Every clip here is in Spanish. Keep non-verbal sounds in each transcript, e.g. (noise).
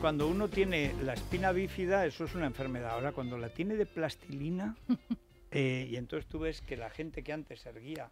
cuando uno tiene la espina bífida, eso es una enfermedad. Ahora, cuando la tiene de plastilina, (laughs) eh, y entonces tú ves que la gente que antes erguía,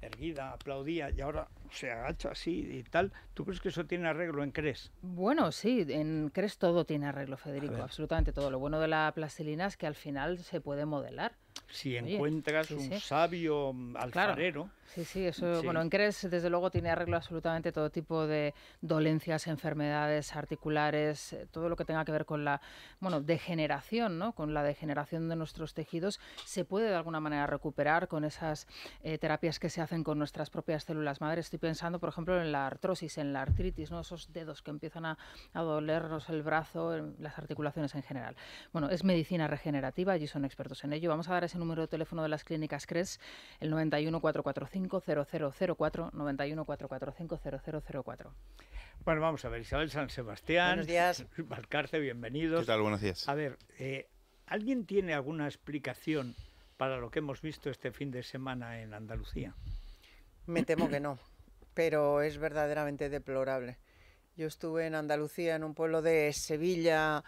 erguida, aplaudía, y ahora se agacha así y tal, ¿tú crees que eso tiene arreglo en CRES? Bueno, sí, en CRES todo tiene arreglo, Federico, absolutamente todo. Lo bueno de la plastilina es que al final se puede modelar. Si encuentras un sabio mm, alfarero... Sí, sí, eso, bueno, en CRES desde luego tiene arreglo absolutamente todo tipo de dolencias, enfermedades articulares, eh, todo lo que tenga que ver con la, bueno, degeneración, ¿no? Con la degeneración de nuestros tejidos, se puede de alguna manera recuperar con esas eh, terapias que se hacen con nuestras propias células madre. Estoy pensando, por ejemplo, en la artrosis, en la artritis, ¿no? Esos dedos que empiezan a, dolernos el brazo, eh, las articulaciones en general. Bueno, es medicina regenerativa, allí son expertos en ello. Vamos a dar ese número de teléfono de las clínicas CRES, el 91 445 9150004 Bueno, vamos a ver, Isabel San Sebastián. Buenos días. (laughs) Valcarce, bienvenidos. ¿Qué tal? Buenos días. A ver, eh, ¿alguien tiene alguna explicación para lo que hemos visto este fin de semana en Andalucía? Me temo que no, pero es verdaderamente deplorable. Yo estuve en Andalucía, en un pueblo de Sevilla,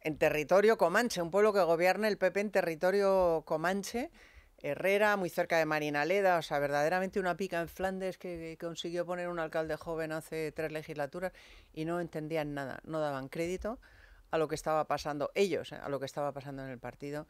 en territorio comanche, un pueblo que gobierna el PP en territorio comanche, Herrera, muy cerca de Marinaleda, o sea, verdaderamente una pica en Flandes que, que, consiguió poner un alcalde joven hace tres legislaturas y no entendían nada, no daban crédito a lo que estaba pasando ellos, eh, a lo que estaba pasando en el partido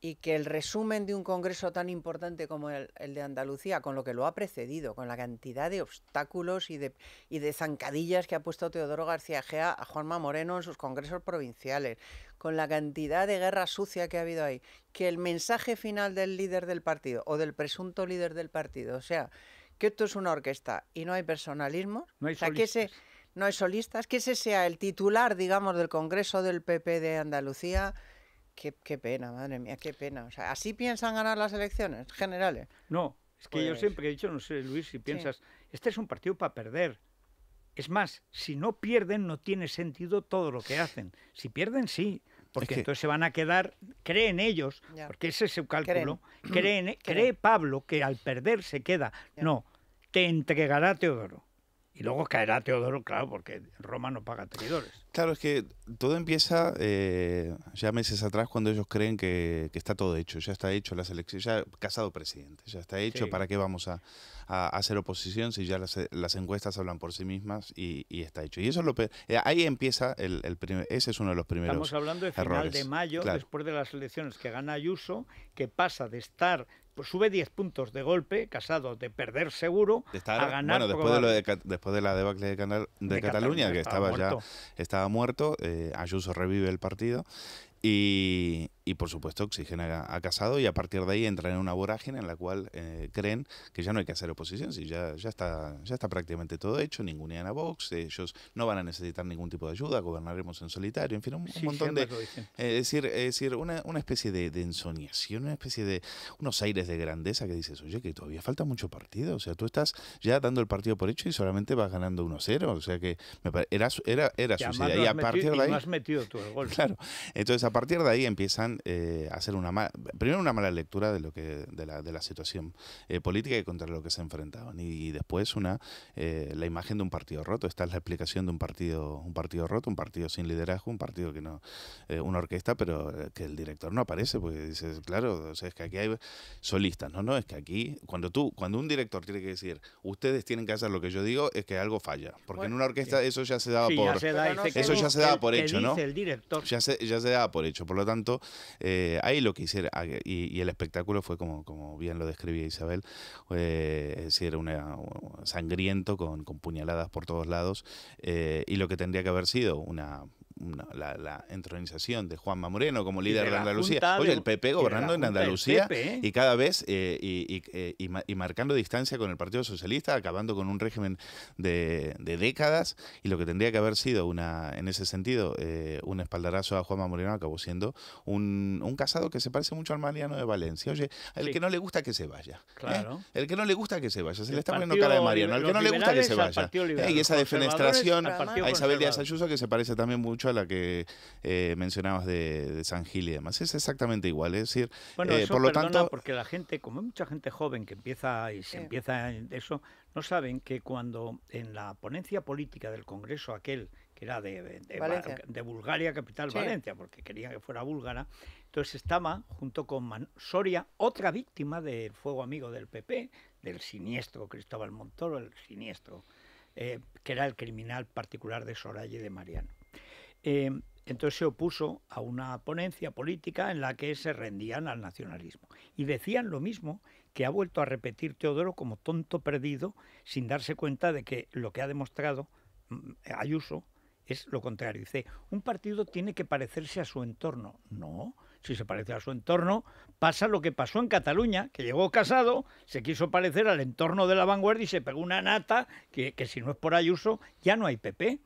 y que el resumen de un congreso tan importante como el, de Andalucía, con lo que lo ha precedido, con la cantidad de obstáculos y de, y de zancadillas que ha puesto Teodoro García Gea a Juanma Moreno en sus congresos provinciales, con la cantidad de guerra sucia que ha habido ahí, que el mensaje final del líder del partido o del presunto líder del partido, o sea, que esto es una orquesta y no hay personalismo, no que ese, no hay solistas, que ese sea el titular, digamos, del Congreso del PP de Andalucía Qué, pena, madre mía, qué pena. O sea, ¿así piensan ganar las elecciones generales? No, es que yo pues siempre he dicho, no sé, Luis, si piensas, este es un partido para perder. Es más, si no pierden, no tiene sentido todo lo que hacen. Si pierden, sí, porque entonces se van a quedar, creen ellos, porque ese es su cálculo, (clears throat) creen. cree Pablo que al perder se queda. No, te entregará Teodoro. Y luego caerá Teodoro, claro, porque Roma no paga traidores. Claro, es que todo empieza eh, ya meses atrás cuando ellos creen que, está todo hecho, ya está hecho la selección, ya casado presidente, ya está hecho, ¿para qué vamos a, hacer oposición si ya las, encuestas hablan por sí mismas y, está hecho? Y eso es lo eh, Ahí empieza el, ese es uno de los primeros. Estamos hablando de final de mayo, después de las elecciones que gana Ayuso, que pasa de estar pues sube 10 puntos de golpe, Casado, de perder seguro a ganar. Bueno, después, de, después de la debacle de, Cataluña, que estaba, ya muerto, estaba muerto eh, Ayuso revive el partido y, y por supuesto oxigena ha Casado y a partir de ahí entran en una vorágine en la cual eh, creen que ya no hay que hacer oposición, si ya, ya, está, ya está prácticamente todo hecho, en la Vox, ellos no van a necesitar ningún tipo de ayuda, gobernaremos en solitario, en fin, un, montón de... Eh, es decir, es decir una, una especie de, de, una especie de... unos aires de grandeza que dices, oye, que todavía falta mucho partido, o sea, tú estás ya dando el partido por hecho y solamente vas ganando 1-0, o sea que me era, era, era su idea. Y a partir de ahí... Y metido tú gol. (laughs) Claro, entonces a partir de ahí empiezan eh, hacer una mala, primero una mala lectura de lo que de la, de la situación eh, política y contra lo que se enfrentaban y, después una eh, la imagen de un partido roto esta es la explicación de un partido un partido roto un partido sin liderazgo un partido que no una orquesta pero que el director no aparece porque dices claro es que aquí hay solistas no no es que aquí cuando tú cuando un director tiene que decir ustedes tienen que hacer lo que yo digo es que algo falla porque en una orquesta eso ya se daba por eso ya se daba por hecho no el director ya se ya se daba por hecho por lo tanto eh, ahí lo que hicieron, ah, y, el espectáculo fue como, como bien lo describía Isabel, es decir, una, sangriento con, con, puñaladas por todos lados, eh, y lo que tendría que haber sido una la, entronización de Juanma Moreno como líder de, Andalucía. Oye, el PP gobernando en Andalucía ¿eh? y cada vez eh, y, y, eh, y, marcando distancia con el Partido Socialista, acabando con un régimen de, de décadas y lo que tendría que haber sido una, en ese sentido, un espaldarazo a Juanma Moreno acabó siendo un, un, casado que se parece mucho al Mariano de Valencia. Oye, el que no le gusta que se vaya. Claro. El que no le gusta que se vaya. Se le está poniendo cara de Mariano. El que no le gusta que se vaya. y esa defenestración a Isabel Díaz Ayuso que se parece también mucho la que eh, mencionabas de, San Gil y demás. Es exactamente igual, es decir, eh, por lo tanto... Porque la gente, como hay mucha gente joven que empieza y se empieza en eso, no saben que cuando en la ponencia política del Congreso aquel que era de, Bulgaria, capital Valencia, porque quería que fuera búlgara. Entonces estaba junto con Soria, otra víctima del fuego amigo del PP, del siniestro Cristóbal Montoro, el siniestro, eh, que era el criminal particular de Soraya y de Mariano. Em, entonces se opuso a una ponencia política en la que se rendían al nacionalismo. Y decían lo mismo que ha vuelto a repetir Teodoro como tonto perdido sin darse cuenta de que lo que ha demostrado mm, Ayuso es lo contrario. Dice, un partido tiene que parecerse a su entorno. No, si se parece a su entorno, pasa lo que pasó en Cataluña, que llegó casado, se quiso parecer al entorno de la vanguardia y se pegó una nata que, que si no es por Ayuso ya no hay PP.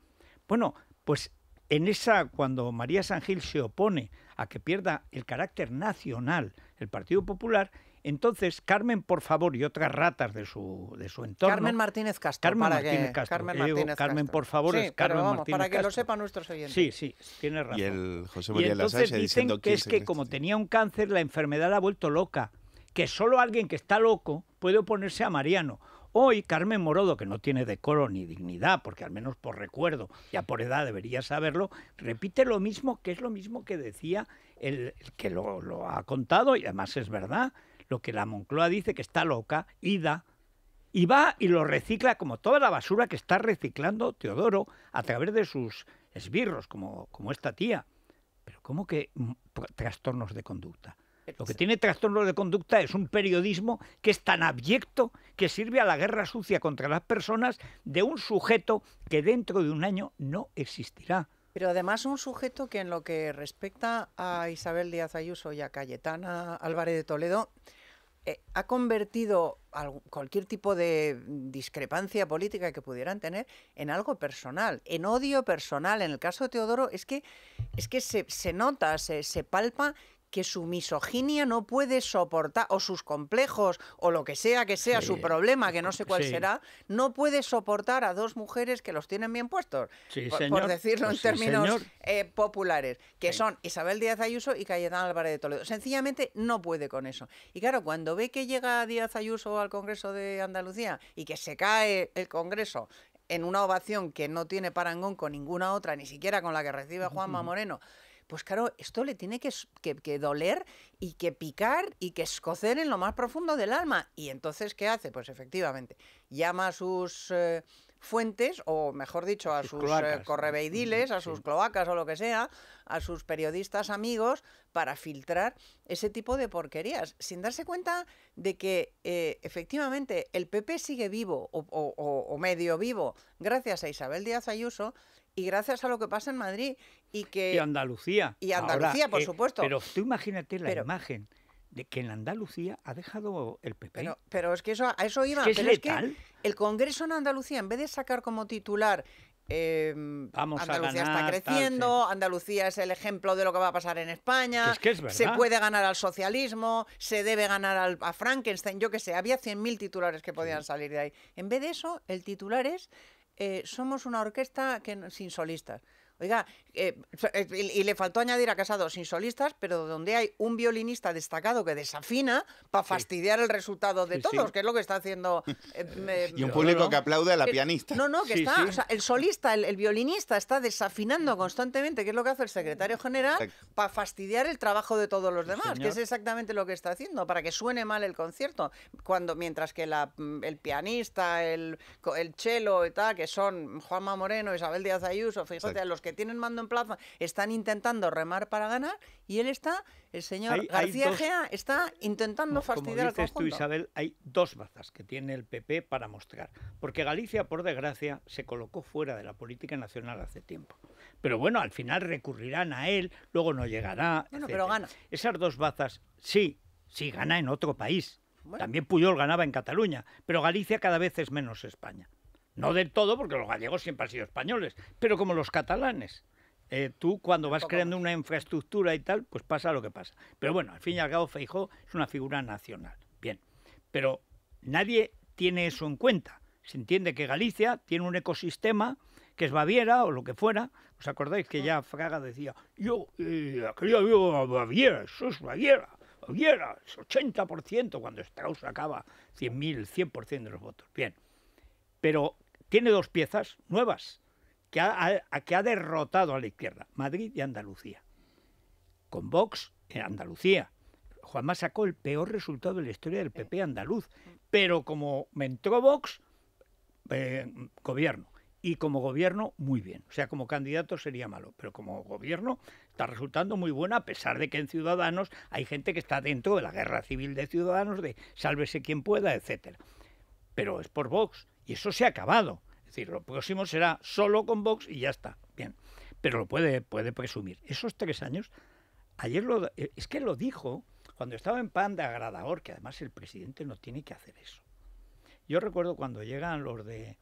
Bueno, pues en esa, cuando María Sangil se opone a que pierda el carácter nacional el Partido Popular, entonces, Carmen, por favor, y otras ratas de su, entorno. Carmen Martínez Castro. Carmen Martínez que, Castro. Carmen, Martínez Carmen por favor, es Carmen vamos, Martínez Para que lo sepan nuestros oyentes. Sí, sí, tiene razón. Y el José María dicen diciendo que es que este como tenía un cáncer, la enfermedad la ha vuelto loca. Que solo alguien que está loco puede oponerse a Mariano. Hoy Carmen Morodo, que no tiene decoro ni dignidad, porque al menos por recuerdo, ya por edad debería saberlo, repite lo mismo, que es lo mismo que decía el, que lo, ha contado, y además es verdad, lo que la Moncloa dice que está loca, ida, y va y lo recicla como toda la basura que está reciclando Teodoro a través de sus esbirros, como, como esta tía. Pero ¿cómo que mm, trastornos de conducta? Lo que tiene trastorno de conducta es un periodismo que es tan abyecto que sirve a la guerra sucia contra las personas de un sujeto que dentro de un año no existirá. Pero además un sujeto que en lo que respecta a Isabel Díaz Ayuso y a Cayetana Álvarez de Toledo eh, ha convertido cualquier tipo de discrepancia política que pudieran tener en algo personal, en odio personal. En el caso de Teodoro es que, es que se, nota, se, se palpa que su misoginia no puede soportar, o sus complejos, o lo que sea que sea su problema, que no (laughs) sé cuál será, no puede soportar a dos mujeres que los tienen bien puestos, por, decirlo en términos eh, populares, que son Isabel Díaz Ayuso y Cayetana Álvarez de Toledo. Sencillamente no puede con eso. Y claro, cuando ve que llega Díaz Ayuso al Congreso de Andalucía y que se cae el Congreso en una ovación que no tiene parangón con ninguna otra, ni siquiera con la que recibe Juanma (laughs) Moreno, pues claro, esto le tiene que, doler y que picar y que escocer en lo más profundo del alma. Y entonces, ¿qué hace? Pues efectivamente, llama a sus... Eh, fuentes, o mejor dicho, a sus, eh, correveidiles, a sus cloacas o lo que sea, a sus periodistas amigos, para filtrar ese tipo de porquerías, sin darse cuenta de que eh, efectivamente el PP sigue vivo o, medio vivo gracias a Isabel Díaz Ayuso y gracias a lo que pasa en Madrid y que... Y Andalucía. Y Andalucía, por eh, supuesto. Pero tú imagínate la imagen de que en Andalucía ha dejado el PP. E. Pero, es que eso, a eso iba. Es es que el Congreso en Andalucía, en vez de sacar como titular em, Vamos Andalucía está creciendo, Andalucía es el ejemplo de lo que va a pasar en España, es que es se puede ganar al socialismo, se debe ganar al, a Frankenstein, yo qué sé, había 100.000 titulares que podían salir de ahí. En vez de eso, el titular es eh, somos una orquesta que, sin solistas, Oiga, eh, eh, y le faltó añadir a casados sin solistas, pero donde hay un violinista destacado que desafina para fastidiar el resultado de todos, que es lo que está haciendo. Eh, (laughs) y un público que aplaude a la pianista. No, no, que está. el solista, el, violinista está desafinando constantemente, que es lo que hace el secretario general, para fastidiar el trabajo de todos los demás, que es exactamente lo que está haciendo, para que suene mal el concierto. cuando Mientras que mm, el pianista, el, el chelo y tal, que son Juanma Moreno, Isabel Díaz Ayuso, fíjate, a los que tienen mando en plaza están intentando remar para ganar y él está, el señor García Gea, está intentando fastidiar al conjunto. Tú, Isabel, hay dos bazas que tiene el PP para mostrar. Porque Galicia, por desgracia, se colocó fuera de la política nacional hace tiempo. Pero bueno, al final recurrirán a él, luego no llegará. Bueno, pero gana. Esas dos bazas, sí, sí gana en otro país. También Puyol ganaba en Cataluña, pero Galicia cada vez es menos España. No del todo, porque los gallegos siempre han sido españoles, pero como los catalanes. Eh, tú cuando vas creando una infraestructura y tal, pues pasa lo que pasa. Pero bueno, al fin y al cabo Feijó es una figura nacional. Bien, pero nadie tiene eso en cuenta. Se entiende que Galicia tiene un ecosistema que es Baviera o lo que fuera. ¿Os acordáis que ya Fraga decía, yo aquí yo vivo Baviera, eso es Baviera, Baviera, es 80% cuando Strauss acaba 100.000, 100% de los votos. Bien, pero tiene dos piezas nuevas que ha, que ha derrotado a la izquierda, Madrid y Andalucía. Con Vox en Andalucía. Juanma sacó el peor resultado de la historia del PP andaluz, pero como me entró Vox, eh, gobierno. Y como gobierno, muy bien. O sea, como candidato sería malo, pero como gobierno está resultando muy buena, a pesar de que en Ciudadanos hay gente que está dentro de la guerra civil de Ciudadanos, de sálvese quien pueda, etcétera. Pero es por Vox. Y eso se ha acabado. Es decir, lo próximo será solo con Vox y ya está. Bien. Pero lo puede, puede presumir. Esos tres años, ayer lo, eh, es que lo dijo cuando estaba en pan de agradador, que además el presidente no tiene que hacer eso. Yo recuerdo cuando llegan los de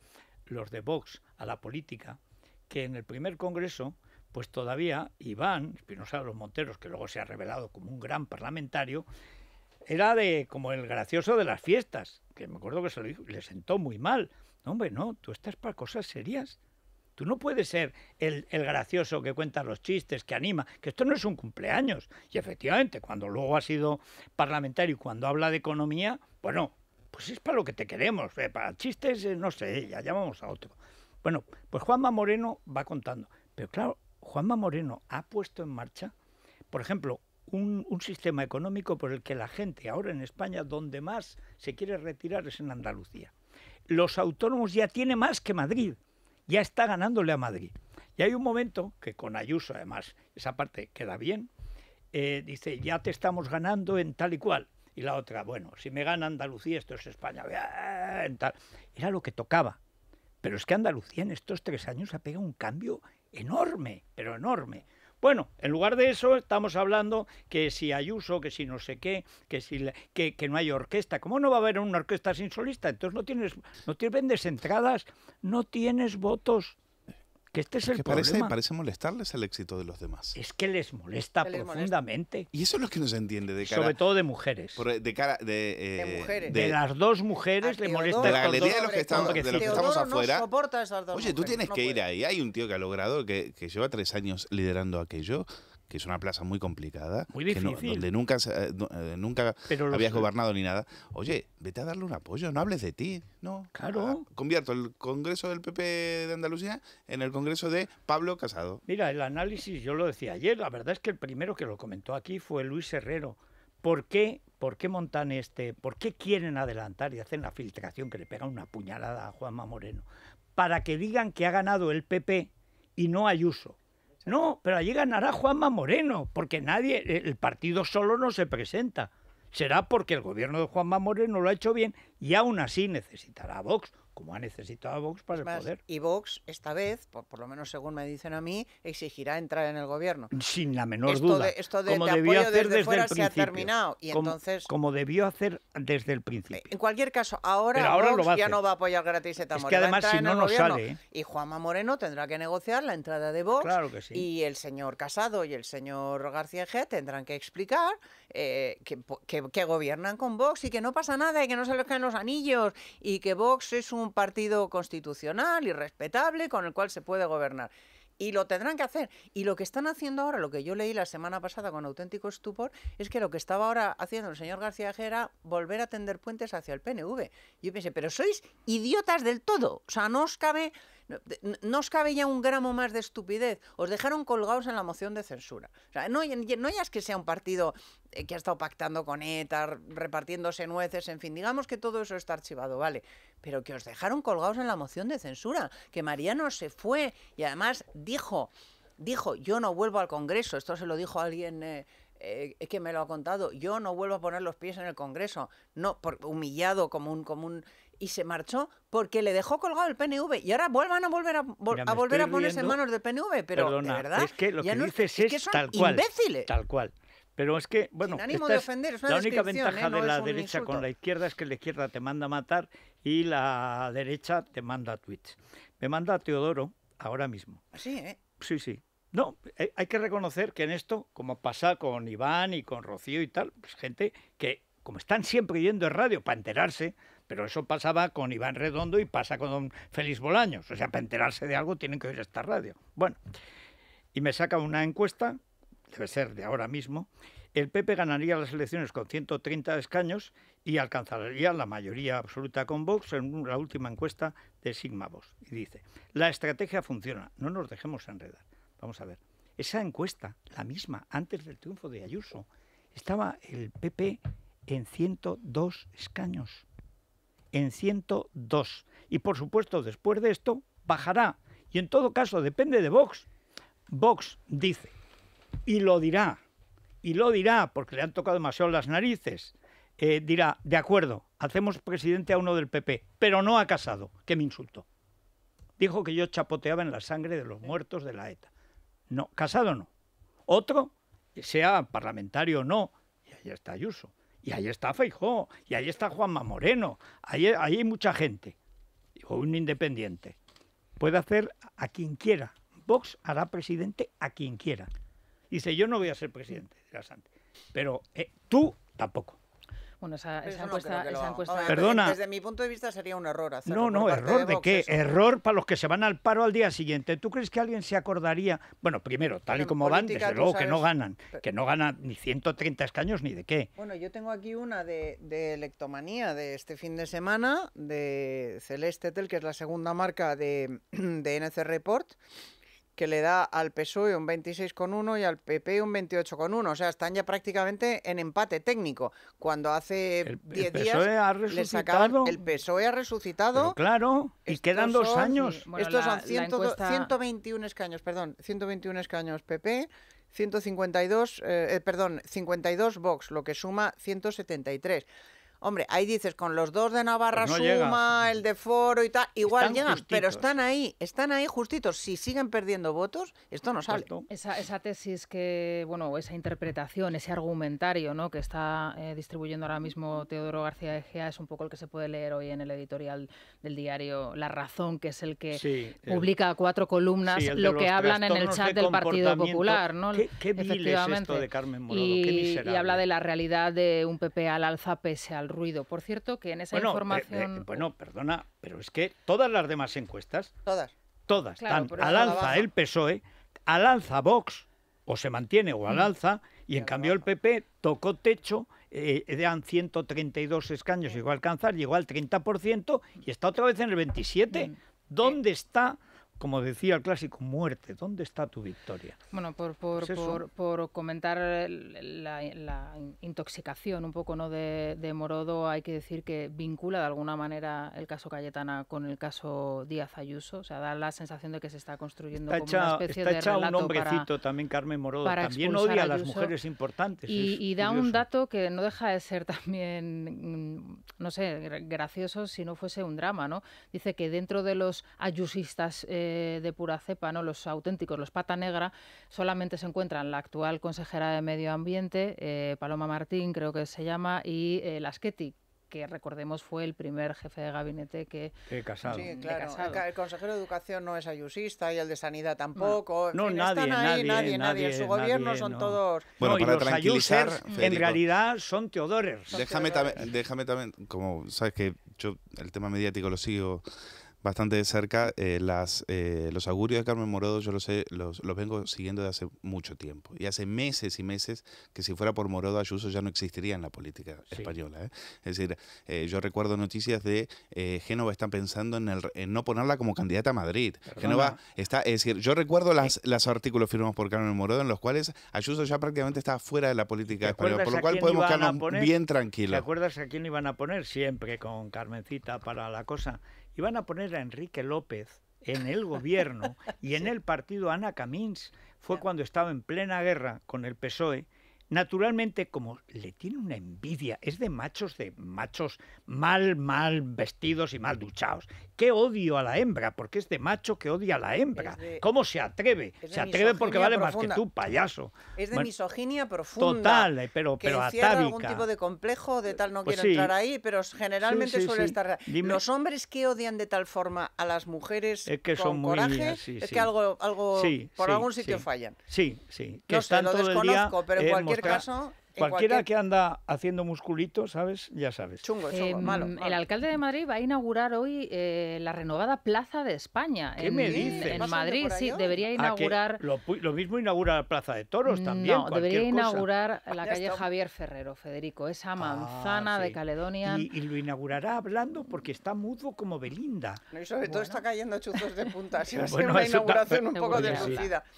los de Vox a la política, que en el primer congreso, pues todavía Iván Espinosa de los Monteros, que luego se ha revelado como un gran parlamentario, era de como el gracioso de las fiestas, que me acuerdo que se dijo, le sentó muy mal. hombre, no, tú estás para cosas serias. Tú no puedes ser el, el, gracioso que cuenta los chistes, que anima, que esto no es un cumpleaños. Y efectivamente, cuando luego ha sido parlamentario y cuando habla de economía, bueno, pues es para lo que te queremos, eh, para chistes, eh, no sé, ya llamamos a otro. Bueno, pues Juanma Moreno va contando. Pero claro, Juanma Moreno ha puesto en marcha, por ejemplo, un, sistema económico por el que la gente ahora en España donde más se quiere retirar es en Andalucía. Los autónomos ya tienen más que Madrid, ya está ganándole a Madrid. Y hay un momento que con Ayuso además esa parte queda bien, eh, dice ya te estamos ganando en tal y cual. Y la otra, bueno, si me gana Andalucía, esto es España. En tal. Era lo que tocaba. Pero es que Andalucía en estos tres años ha pegado un cambio enorme, pero enorme. Bueno, en lugar de eso estamos hablando que si hay uso, que si no sé qué, que si que, no hay orquesta. ¿Cómo no va a haber una orquesta sin solista? Entonces no tienes, no tienes, vendes entradas, no tienes votos. Que este es el problema. Parece, parece, molestarles el éxito de los demás. Es que les molesta profundamente. Y eso es lo que no se entiende de cara. Sobre todo de mujeres. de cara. De, eh, de, mujeres. de, las dos mujeres le molesta De la galería de los que, estamos, los afuera. Oye, tú tienes que ir ahí. Hay un tío que ha logrado, que, que lleva tres años liderando aquello que es una plaza muy complicada, muy donde nunca, eh, eh, nunca habías gobernado ni nada. Oye, vete a darle un apoyo, no hables de ti, no. Claro. Ah, convierto el Congreso del PP de Andalucía en el Congreso de Pablo Casado. Mira, el análisis yo lo decía ayer, la verdad es que el primero que lo comentó aquí fue Luis Herrero. ¿Por qué, por qué montan este, por qué quieren adelantar y hacen la filtración que le pega una puñalada a Juanma Moreno? Para que digan que ha ganado el PP y no hay uso. No, pero allí ganará Juanma Moreno, porque nadie, e, el partido solo no se presenta. Será porque el gobierno de Juanma Moreno lo ha hecho bien y aún así necesitará a Vox como ha necesitado Vox para el poder. Y Vox, esta vez, por, por, lo menos según me dicen a mí, exigirá entrar en el gobierno. Sin la menor duda. esto de, como debió apoyo hacer desde, fuera el se ha terminado. como, debió hacer desde el principio. En cualquier caso, ahora, Vox ya no va a apoyar gratis a Moreno. Es que además, si no, no sale. ¿eh? Y Juanma Moreno tendrá que negociar la entrada de Vox. Y el señor Casado y el señor García G tendrán que explicar eh, que, que, gobiernan con Vox y que no pasa nada y que no se les caen los anillos y que Vox es un partido constitucional y respetable con el cual se puede gobernar. Y lo tendrán que hacer. Y lo que están haciendo ahora, lo que yo leí la semana pasada con auténtico estupor, es que lo que estaba ahora haciendo el señor García era volver a tender puentes hacia el PNV. Yo pensé, pero sois idiotas del todo. O sea, no os cabe no os cabe ya un gramo más de estupidez. Os dejaron colgados en la moción de censura. O sea, no, ya es que sea un partido eh, que ha estado pactando con ETA, repartiéndose nueces, en fin, digamos que todo eso está archivado, vale, pero que os dejaron colgados en la moción de censura, que Mariano se fue y además dijo, dijo, yo no vuelvo al Congreso, esto se lo dijo alguien... Eh, eh, que me lo ha contado, yo no vuelvo a poner los pies en el Congreso, no, humillado como un, como un y se marchó porque le dejó colgado el PNV. Y ahora vuelvan a volver a, volver a ponerse en manos del PNV, pero Perdona, de verdad. Es que lo que dices es, que son tal cual. Imbéciles. Tal cual. Pero es que, bueno, la única ¿eh? ventaja de la derecha con la izquierda es que la izquierda te manda a matar y la derecha te manda a Twitch. Me manda a Teodoro ahora mismo. Sí, ¿eh? Sí, sí. No, eh, hay que reconocer que en esto, como pasa con Iván y con Rocío y tal, pues gente que, como están siempre yendo en radio para enterarse pero eso pasaba con Iván Redondo y pasa con don Félix Bolaños. O sea, para enterarse de algo tienen que oír esta radio. Bueno, y me saca una encuesta, debe ser de ahora mismo, el PP ganaría las elecciones con 130 escaños y alcanzaría la mayoría absoluta con Vox en la última encuesta de Sigma Vox. Y dice, la estrategia funciona, no nos dejemos enredar. Vamos a ver, esa encuesta, la misma, antes del triunfo de Ayuso, estaba el PP en 102 escaños en 102. Y por supuesto, después de esto, bajará. Y en todo caso, depende de Vox. Vox dice, y lo dirá, y lo dirá porque le han tocado demasiado las narices, eh, dirá, de acuerdo, hacemos presidente a uno del PP, pero no ha Casado, que me insultó. Dijo que yo chapoteaba en la sangre de los muertos de la ETA. No, Casado no. Otro, sea parlamentario o no, y ahí está Ayuso y ahí está Feijó, y ahí está Juanma Moreno, ahí, hay mucha gente. O un independiente. Puede hacer a quien quiera. Vox hará presidente a quien quiera. Dice, yo no voy a ser presidente, Pero eh, tú tampoco. Bueno, esa, encuesta, Perdona. Desde mi punto de vista sería un error hacerlo. No, no, error de, qué? Error para los que se van al paro al día siguiente. ¿Tú crees que alguien se acordaría? Bueno, primero, tal y como van, desde luego que no ganan, que no ganan ni 130 escaños ni de qué. Bueno, yo tengo aquí una de, Electomanía de este fin de semana, de Celeste Tel, que es la segunda marca de, de NC Report que le da al PSOE un 26,1 y al PP e un 28,1. O sea, están ya prácticamente en empate técnico. Cuando hace 10 e días le el PSOE ha resucitado. claro, y quedan dos años. estos son 121 escaños, perdón, 121 escaños PP. 152, e, eh, eh, perdón, 52 Vox, lo que suma 173. Hombre, ahí dices, con los dos de Navarra pues Suma, el de Foro y tal, igual llegan, pero están ahí, están ahí justitos. Si siguen perdiendo votos, esto no sale. Esa, esa tesis que, bueno, esa interpretación, ese argumentario ¿no? que está eh, distribuyendo ahora mismo Teodoro García Egea es un poco el que se puede leer hoy en el editorial del diario La Razón, que es el que eh, publica cuatro columnas lo que hablan en el chat del Partido Popular. ¿no? Qué, esto de Carmen Y habla de la realidad de un PP al alza pese al ruido. Por cierto, que en esa eh, eh, información... bueno, perdona, pero es que todas las demás encuestas... Todas. Todas. al alza el PSOE, al alza Vox, o se mantiene o al mm. alza, y en cambio el PP tocó techo, eh, 132 escaños, llegó a alcanzar, llegó al 30% y está otra vez en el 27%. Mm. ¿Dónde eh, está como decía el clásico, muerte, ¿dónde está tu victoria? Bueno, por, por, comentar la, intoxicación un poco ¿no? De, Morodo, hay que decir que vincula de alguna manera el caso Cayetana con el caso Díaz Ayuso, o sea, da la sensación de que se está construyendo como una especie de relato un hombrecito también Carmen Morodo, también odia a, las mujeres importantes. Y, da un dato que no deja de ser también, no sé, gracioso si no fuese un drama, ¿no? Dice que dentro de los ayusistas... Eh, de, pura cepa, ¿no? los auténticos, los pata negra, solamente se encuentran la actual consejera de Medio Ambiente, eh, Paloma Martín, creo que se llama, y eh, que recordemos fue el primer jefe de gabinete que... casado. Sí, claro. El consejero de Educación no es ayusista y el de Sanidad tampoco. No, nadie, están ahí, nadie, nadie, En su gobierno son todos... Bueno, para y los en realidad son teodores. Déjame, también, déjame también, como sabes que yo el tema mediático lo sigo bastante de cerca. Eh, las, eh, los augurios de Carmen Morodo, yo los, he, los, vengo siguiendo de hace mucho tiempo. Y hace meses y meses que si fuera por Morodo Ayuso ya no existiría en la política española. ¿eh? Es decir, yo recuerdo noticias de Génova están pensando en, el, en, no ponerla como candidata a Madrid. Génova está, es decir, yo recuerdo las, los artículos firmados por Carmen Morodo en los cuales Ayuso ya prácticamente está fuera de la política española, por lo cual podemos quedarnos bien tranquilos. ¿Te acuerdas a quién iban a poner siempre con Carmencita para la cosa? Iban van a poner a Enrique López en el gobierno y en el partido Ana Camins. Fue cuando estaba en plena guerra con el PSOE Naturalmente, como le tiene una envidia, es de machos, de machos mal, mal vestidos y mal duchados. ¡Qué odio a la hembra! Porque es de macho que odia a la hembra. ¿Cómo se atreve? Se atreve porque vale más que tú, payaso. Es de misoginia profunda. Total, eh, pero, que pero algún tipo de complejo, de tal no pues quiero entrar ahí, pero generalmente suele estar... Los hombres que odian de tal forma a las mujeres es que con son es que algo, algo por algún sitio fallan. Sí, sí. Que no lo desconozco, pero eh, cualquier cualquier Cualquiera que anda haciendo musculito, ¿sabes? Ya sabes. Em, el alcalde de Madrid va a inaugurar hoy eh, la renovada Plaza de España. en, me dice? Madrid, sí, debería inaugurar... Lo, mismo inaugura la Plaza de Toros también. No, debería inaugurar la calle Javier Ferrero, Federico, esa ah, manzana de Caledonia. Y, lo inaugurará hablando porque está mudo como Belinda. y sobre todo está cayendo chuzos de punta. Si inauguración un (laughs) poco de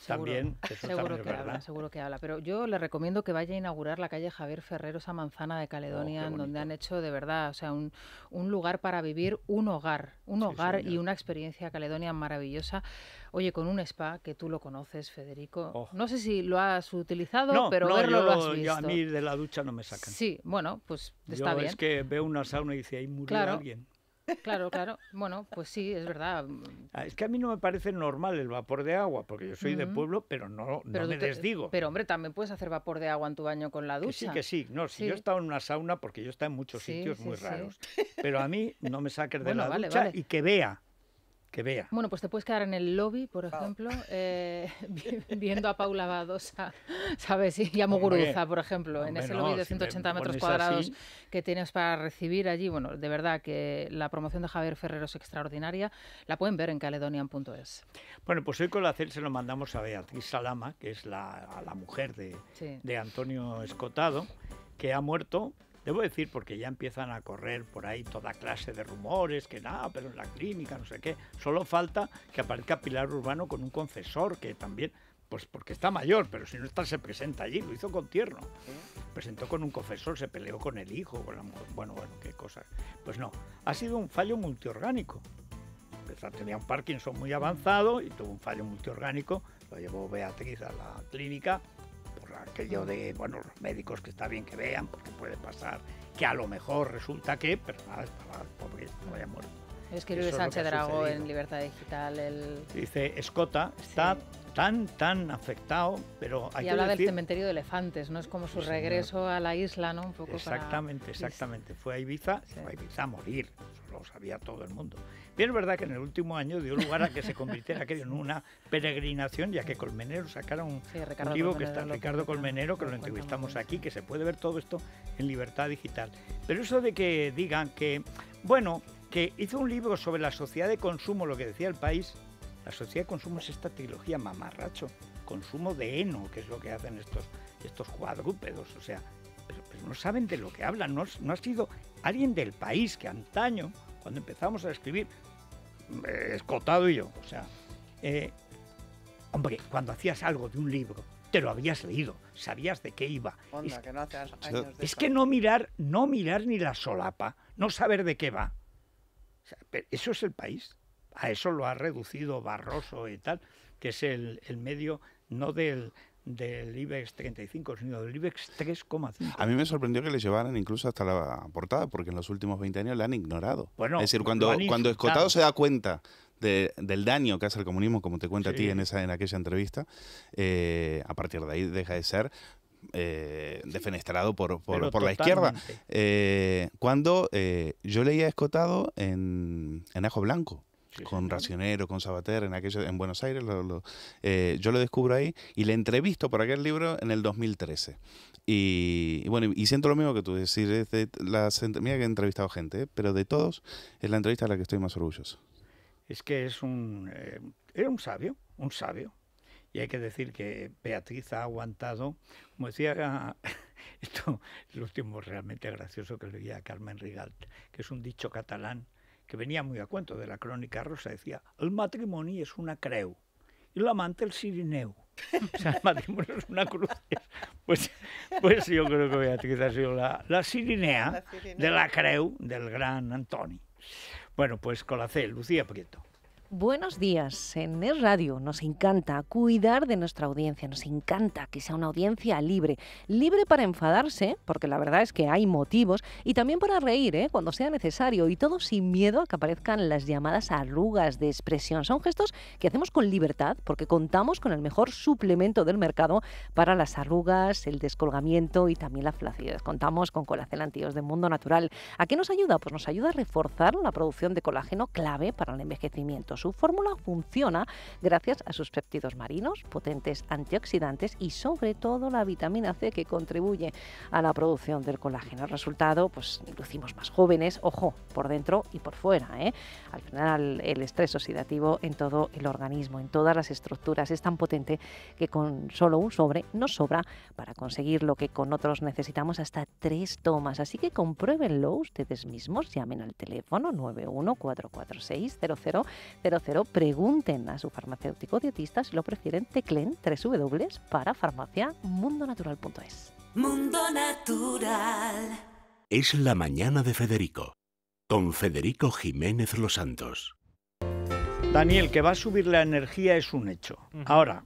también. Seguro, que habla, seguro que habla. Pero yo le recomiendo que vaya a inaugurar la calle Javier Ferrero, esa manzana de Caledonia, oh, en donde han hecho de verdad, o sea, un, lugar para vivir, un hogar, un hogar y una experiencia Caledonia maravillosa. Oye, con un spa que tú lo conoces, Federico. Oh. No sé si lo has utilizado, pero a mí de la ducha no me sacan. Sí, bueno, pues está yo Es que veo una sauna y dice, ahí murió alguien. Claro, claro. Bueno, pues sí, es verdad. Ah, es que a mí no me parece normal el vapor de agua, porque yo soy de pueblo, pero no, pero me desdigo. Pero hombre, también puedes hacer vapor de agua en tu baño con la ducha. Que sí, que sí. No, si yo he estado en una sauna, porque yo he estado en muchos sitios muy raros. Pero a mí no me saques de la ducha y que vea vea. Bueno, pues te puedes quedar en el lobby, por ejemplo, eh, (laughs) viendo a Paula Badosa, ¿sabes? Y a Muguruza, por ejemplo, en ese lobby de 180 metros cuadrados que tienes para recibir allí. Bueno, de verdad que la promoción de Javier Ferrero es extraordinaria. La pueden ver en caledonian.es. Bueno, pues hoy con la CEL se lo mandamos a Beatriz Salama, que es la, mujer de, de Antonio Escotado, que ha muerto Debo decir, porque ya empiezan a correr por ahí toda clase de rumores, que nada, pero en la clínica, no sé qué. Solo falta que aparezca Pilar Urbano con un confesor, que también, pues porque está mayor, pero si no está, se presenta allí, lo hizo con tierno. Presentó con un confesor, se peleó con el hijo, con la mujer. Bueno, bueno, qué cosas. Pues no, ha sido un fallo multiorgánico. Tenía un Parkinson muy avanzado y tuvo un fallo multiorgánico, lo llevó Beatriz a la clínica aquello de, bueno, los médicos que está bien que vean, porque puede pasar que a lo mejor resulta que, pero nada, pobre, no Es que Luis Sánchez Drago en Libertad Digital, el... Dice, Escota está tan, tan afectado, pero hay y habla del cementerio de elefantes, ¿no? Es como su regreso a la isla, ¿no? poco exactamente, exactamente. Fue a Ibiza, fue a Ibiza a morir, eso lo sabía todo el mundo. Bien, es verdad que en el último año dio lugar a que se convirtiera aquello (laughs) en una peregrinación, ya que Colmenero sacara un, libro que está Ricardo Colmenero, que lo entrevistamos aquí, que se puede ver todo esto en Libertad Digital. Pero eso de que digan que, bueno, que hizo un libro sobre la sociedad de consumo, lo que decía el país, sociedad de consumo es esta trilogía mamarracho, consumo de heno, que es lo que hacen estos, estos cuadrúpedos, o sea, pero, no saben de lo que hablan, no, ha sido alguien del país que antaño, cuando empezamos a escribir, eh, escotado y yo, o sea, eh, hombre, cuando hacías algo de un libro, te lo habías leído, sabías de qué iba. es, que no mirar, no mirar ni la solapa, no saber de qué va. eso es el país a eso lo ha reducido Barroso y tal, que es el, medio no del, del IBEX 35, sino del IBEX 3,5. A mí me sorprendió que le llevaran incluso hasta la portada, porque en los últimos 20 años la han ignorado. es decir, cuando, cuando Escotado se da cuenta del daño que hace el comunismo, como te cuenta a ti en, esa, en aquella entrevista, eh, a partir de ahí deja de ser eh, defenestrado por, por, la izquierda. Eh, cuando yo leía Escotado en, en Ajo Blanco con Racionero, con Sabater, en, en Buenos Aires. Eh, yo lo descubro ahí y le entrevisto por aquel libro en el 2013. Y, bueno, y siento lo mismo que tú, decir, de las, mira que he entrevistado gente, ¿eh? pero de todos es la entrevista a la que estoy más orgulloso. Es que es un, eh, era un sabio, un sabio. Y hay que decir que Beatriz ha aguantado, como decía, (laughs) esto el último realmente gracioso que leía Carmen Rigalt, que es un dicho catalán que venia muy a cuento de la crónica rosa, decía, el matrimoni és una creu i l'amant el sirineu. O sea, el matrimoni és una cruz. Pues, pues jo crec que Beatriz ha sido la, la sirinea, la sirinea de la creu del gran Antoni. Bueno, pues C, Lucía Prieto. Buenos días. En Es Radio nos encanta cuidar de nuestra audiencia, nos encanta que sea una audiencia libre. Libre para enfadarse, porque la verdad es que hay motivos, y también para reír ¿eh? cuando sea necesario, y todo sin miedo a que aparezcan las llamadas arrugas de expresión. Son gestos que hacemos con libertad, porque contamos con el mejor suplemento del mercado para las arrugas, el descolgamiento y también la flacidez. Contamos con Colacel de Mundo Natural. ¿A qué nos ayuda? Pues nos ayuda a reforzar la producción de colágeno clave para el envejecimiento su fórmula funciona gracias a sus péptidos marinos, potentes antioxidantes y sobre todo la vitamina C que contribuye a la producción del colágeno. resultado, pues lucimos más jóvenes, ojo, por dentro y por fuera. ¿eh? Al final el estrés oxidativo en todo el organismo, en todas las estructuras, es tan potente que con solo un sobre nos sobra para conseguir lo que con otros necesitamos hasta tres tomas. Así que compruébenlo ustedes mismos, llamen al teléfono 9144600 00 Pregunten a su farmacéutico dietista si lo prefieren. Teclen 3 w para farmaciamundonatural.es. Mundo Natural. Es la mañana de Federico. Con Federico Jiménez Los Santos. Daniel, que va a subir la energía es un hecho. Ahora,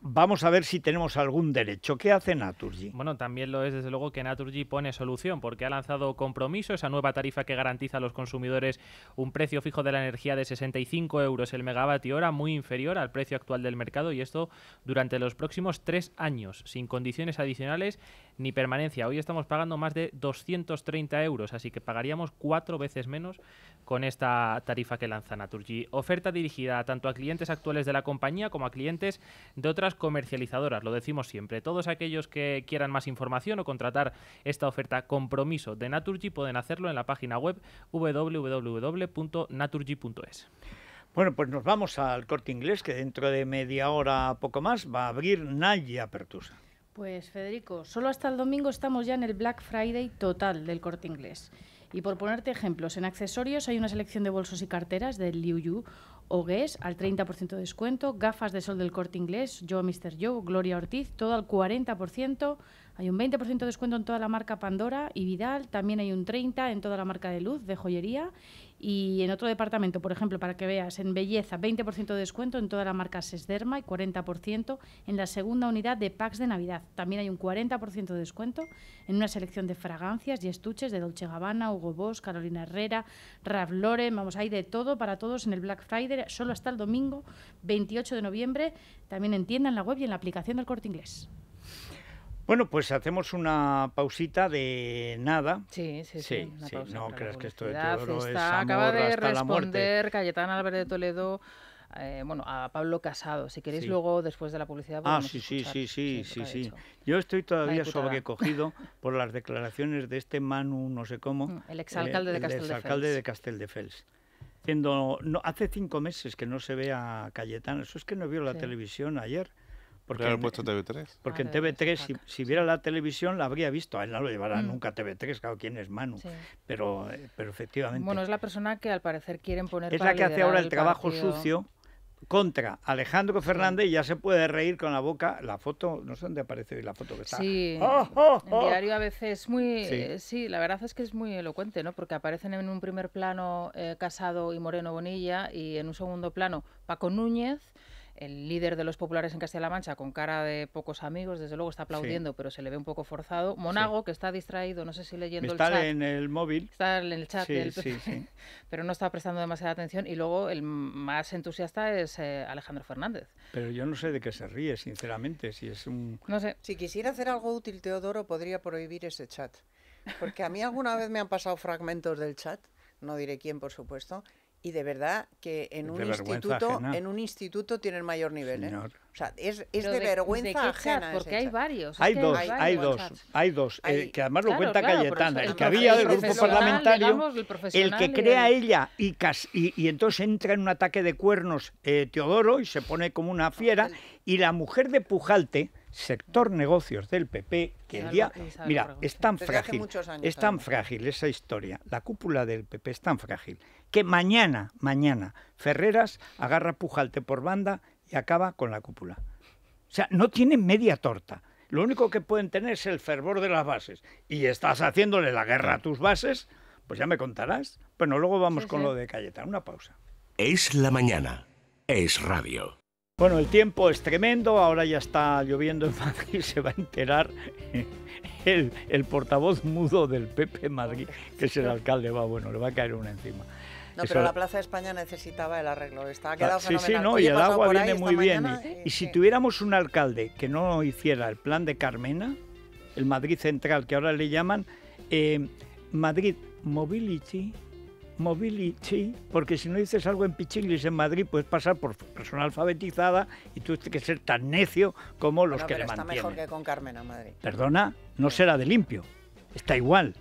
Vamos a ver si tenemos algún derecho. ¿Qué hace Naturgy? Bueno, también lo es desde luego que Naturgy pone solución porque ha lanzado compromiso, esa nueva tarifa que garantiza a los consumidores un precio fijo de la energía de 65 euros el megavatio hora, muy inferior al precio actual del mercado y esto durante los próximos tres años, sin condiciones adicionales ni permanencia. Hoy estamos pagando más de 230 euros, así que pagaríamos cuatro veces menos con esta tarifa que lanza Naturgy. Oferta dirigida tanto a clientes actuales de la compañía como a clientes de otras comercializadoras. Lo decimos siempre. Todos aquellos que quieran más información o contratar esta oferta compromiso de Naturgy pueden hacerlo en la página web www.naturgy.es. Bueno, pues nos vamos al corte inglés, que dentro de media hora, poco más, va a abrir Naya Pertusa. Pues Federico, solo hasta el domingo estamos ya en el Black Friday total del corte inglés. Y por ponerte ejemplos, en accesorios hay una selección de bolsos y carteras del Liu Yu o al 30% ah. de descuento, gafas de sol del corte inglés, Joe Mr. Joe, Gloria Ortiz, todo al 40%. Hay un 20% de descuento en toda la marca Pandora y Vidal, también hay un 30% en toda la marca de luz de joyería y en otro departamento, por ejemplo, para que veas, en belleza, 20% de descuento en toda la marca Sesderma y 40% en la segunda unidad de packs de Navidad. También hay un 40% de descuento en una selección de fragancias y estuches de Dolce Gabbana, Hugo Boss, Carolina Herrera, Ralph Lauren, vamos, hay de todo para todos en el Black Friday, solo hasta el domingo 28 de noviembre. También en tienda, en la web y en la aplicación del Corte Inglés. Bueno, pues hacemos una pausita de nada. Sí, sí, sí. no creas que esto de Teodoro es Acaba de responder Cayetán Álvarez de Toledo. Eh, bueno, a Pablo Casado. Si queréis luego, después de la publicidad... Ah, sí, sí, sí, sí, sí, sí. Yo estoy todavía sobrecogido (laughs) por las declaraciones de este Manu, no sé cómo... Mm, el eh, exalcalde de Casteldefels. El exalcalde de Casteldefels. Siendo, no, hace cinco meses que no se ve a cayetán Eso es que no vio la televisión ayer. Porque en, TV3? si, si, viera la televisión, la habría visto. A él no lo llevará mm. nunca nunca TV3, claro, quién es Manu. Pero, eh, pero efectivamente. Bueno, es la persona que al parecer quieren poner. Es la que hace ahora el, trabajo sucio contra Alejandro Fernández y ya se puede reír con la boca. La foto, no sé dónde aparece hoy la foto que está. Sí, ¡Oh, oh, el oh! diario a veces muy... Eh, sí. la verdad es que es muy elocuente, ¿no? Porque aparecen en un primer plano eh, Casado y Moreno Bonilla y en un segundo plano Paco Núñez el líder de los populares en Castilla-La Mancha, con cara de pocos amigos, desde luego está aplaudiendo, pero se le ve un poco forzado. Monago, que está distraído, no sé si leyendo el chat. Está en el móvil. Está en el chat, (laughs) pero no está prestando demasiada atención. Y luego el más entusiasta es eh, Alejandro Fernández. Pero yo no sé de qué se ríe, sinceramente, si es un... No sé. Si quisiera hacer algo útil, Teodoro, podría prohibir ese chat. Porque a mí alguna vez me han pasado fragmentos del chat, no diré quién, por supuesto, y de verdad que en un instituto en un instituto tienen mayor nivel ¿eh? o sea es, de, vergüenza ajena porque hay varios hay, dos, eh, hay, dos hay dos que además lo cuenta Cayetana el, que había del grupo parlamentario el, que crea ella y, y, entonces entra en un ataque de cuernos eh, Teodoro y se pone como una fiera y la mujer de Pujalte sector negocios del PP que el día mira es tan frágil es tan frágil esa historia la cúpula del PP es tan frágil que mañana, mañana, Ferreras agarra Pujalte por banda y acaba con la cúpula. O sea, no tienen media torta. Lo único que pueden tener es el fervor de las bases. Y estás haciéndole la guerra a tus bases, pues ya me contarás. Bueno, luego vamos con lo de Cayetano. Una pausa. Es la mañana. Es radio. Bueno, el tiempo es tremendo, ahora ya está lloviendo en Madrid, se va a enterar el, portavoz mudo del pepe Madrid, que es el alcalde, va, bueno, le va a caer una encima. No, pero la Plaza de España necesitaba el arreglo. Está ah, quedado fenomenal. sí, no, y el agua viene muy bien. ¿eh? Y, si tuviéramos un alcalde que no hiciera el plan de Carmena, el Madrid Central, que ahora le llaman eh, Madrid Mobility, mobility, porque si no dices algo en Pichinglis en Madrid, puedes pasar por persona alfabetizada y tú tienes que ser tan necio como los que le mantienen. Está mejor que con Carmena Madrid. Perdona, no será de limpio, está igual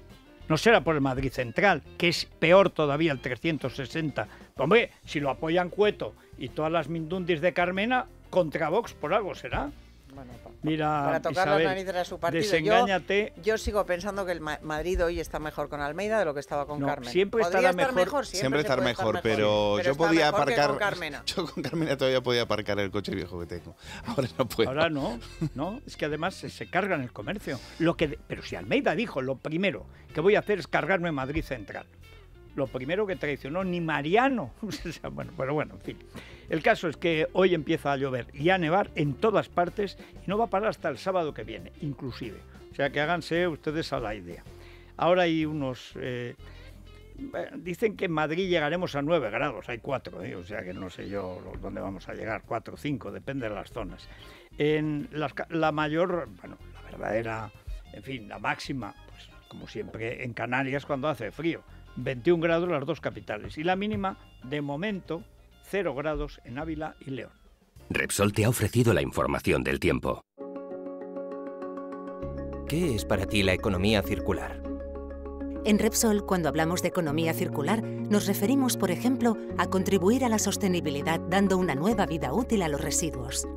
no será por el Madrid Central, que es peor todavía el 360. Hombre, si lo apoyan Cueto y todas las mindundis de Carmena, contra Vox por algo será. Mira, para tocar las de su partido. Desengáñate. Yo, sigo pensando que el Madrid hoy está mejor con Almeida de lo que estaba con Carmen. Siempre está mejor, siempre, estar, mejor, pero, yo podía aparcar. (laughs) yo con Carmen todavía podía aparcar el coche viejo que tengo. (laughs) Ahora no puedo. Ahora no, no. Es que además se, carga en el comercio. Lo que, pero si Almeida dijo, lo primero que voy a hacer es cargarme Madrid Central lo primero que traicionó, ni Mariano. (laughs) bueno, pero bueno, en fin. El caso es que hoy empieza a llover y a nevar en todas partes y no va a parar hasta el sábado que viene, inclusive. O sea que háganse ustedes a la idea. Ahora hay unos... Eh, dicen que en Madrid llegaremos a 9 grados, hay 4, ¿eh? o sea que no sé yo dónde vamos a llegar, 4 o 5, depende de las zonas. En la mayor, bueno, la verdadera, en fin, la máxima, pues como siempre en Canarias cuando hace frío. 21 grados las dos capitales y la mínima, de momento, 0 grados en Ávila y León. Repsol te ha ofrecido la información del tiempo. ¿Qué es para ti la economía circular? En Repsol, cuando hablamos de economía circular, nos referimos, por ejemplo, a contribuir a la sostenibilidad dando una nueva vida útil a los residuos.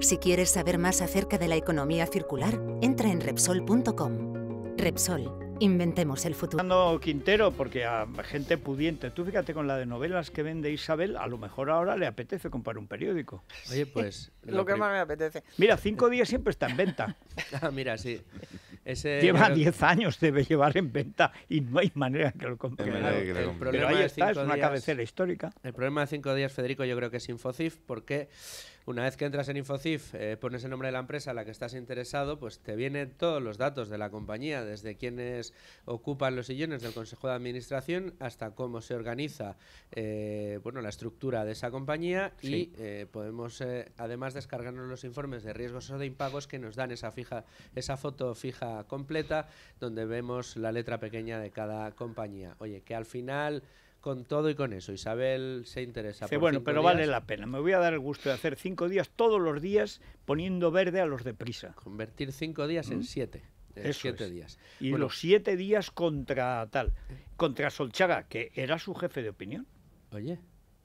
Si quieres saber más acerca de la economía circular, entra en Repsol.com. Repsol Inventemos el futuro. Quintero, porque a gente pudiente, tú fíjate con la de novelas que vende Isabel, a lo mejor ahora le apetece comprar un periódico. Oye, pues... (laughs) lo, que más me apetece. Mira, cinco días siempre está en venta. (laughs) Ah, mira, sí. Lleva 10 años, debe llevar en venta y no hay manera que lo compre. problema pero ahí está, es una cabecera histórica. El problema de cinco días, Federico, yo creo que es Infocif, porque... Una vez que entras en InfoCIF, eh, pones el nombre de la empresa a la que estás interesado, pues te vienen todos los datos de la compañía, desde quienes ocupan los sillones del Consejo de Administración hasta cómo se organiza eh, bueno, la estructura de esa compañía y eh, podemos además descargarnos los informes de riesgos o de impagos que nos dan esa, fija, esa foto fija completa donde vemos la letra pequeña de cada compañía. Oye, que al final con todo y con eso. Isabel se interesa. Sí, bueno, pero vale la pena. Me voy a dar el gusto de hacer cinco días todos los días poniendo verde a los de prisa. Convertir cinco días en ¿Mm? siete. siete días. Y los siete días contra tal, contra Solchaga, que era su jefe de opinión. Oye.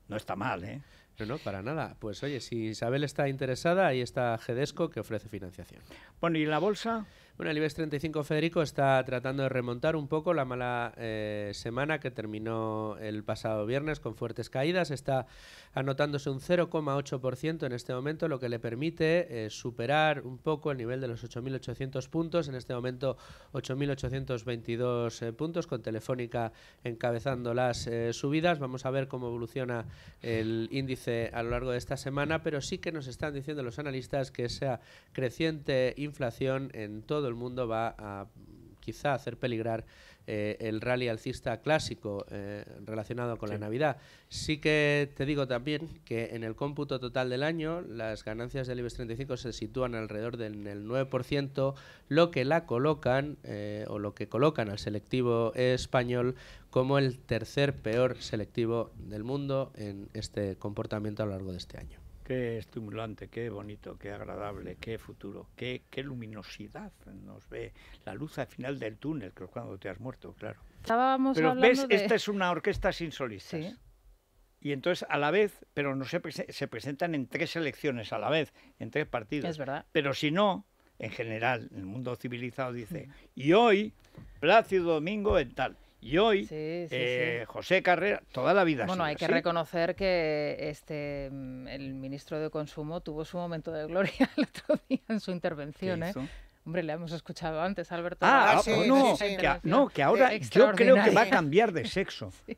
No está mal, ¿eh? No, no, para nada. Pues oye, si Isabel está interesada, ahí está Gedesco que ofrece financiación. Bueno, ¿y la bolsa? Bueno, el IBEX 35, Federico, está tratando de remontar un poco la mala eh, semana que terminó el pasado viernes con fuertes caídas. Está anotándose un 0,8% en este momento, lo que le permite eh, superar un poco el nivel de los 8.800 puntos. En este momento, 8.822 eh, puntos, con Telefónica encabezando las subidas. Vamos a ver cómo evoluciona el índice a lo largo de esta semana, pero sí que nos están diciendo los analistas que esa creciente inflación en todo el el mundo va a quizá hacer peligrar eh, el rally alcista clásico eh, relacionado con la Navidad. Sí que te digo también que en el cómputo total del año las ganancias del IBEX 35 se sitúan alrededor del 9%, lo que la colocan eh, o lo que colocan al selectivo español como el tercer peor selectivo del mundo en este comportamiento a lo largo de este año. Qué estimulante, qué bonito, qué agradable, qué futuro, qué, qué luminosidad nos ve. La luz al final del túnel, que es cuando te has muerto, claro. Estábamos pero ves, esta es una orquesta sin solistas. ¿Sí? Y entonces a la vez, pero no se, se presentan en tres elecciones a la vez, en tres partidos. Es verdad. Pero si no, en general, el mundo civilizado dice, y hoy Plácido Domingo en tal. Y hoy, eh, José Carrera, toda la vida. Bueno, hay que reconocer que este mm, el ministro de Consumo tuvo su momento de gloria (laughs) el otro día en su intervención. ¿eh? Hombre, le hemos escuchado antes, Alberto. Ah, ah pues no, que ahora yo creo que va a cambiar de sexo. (laughs)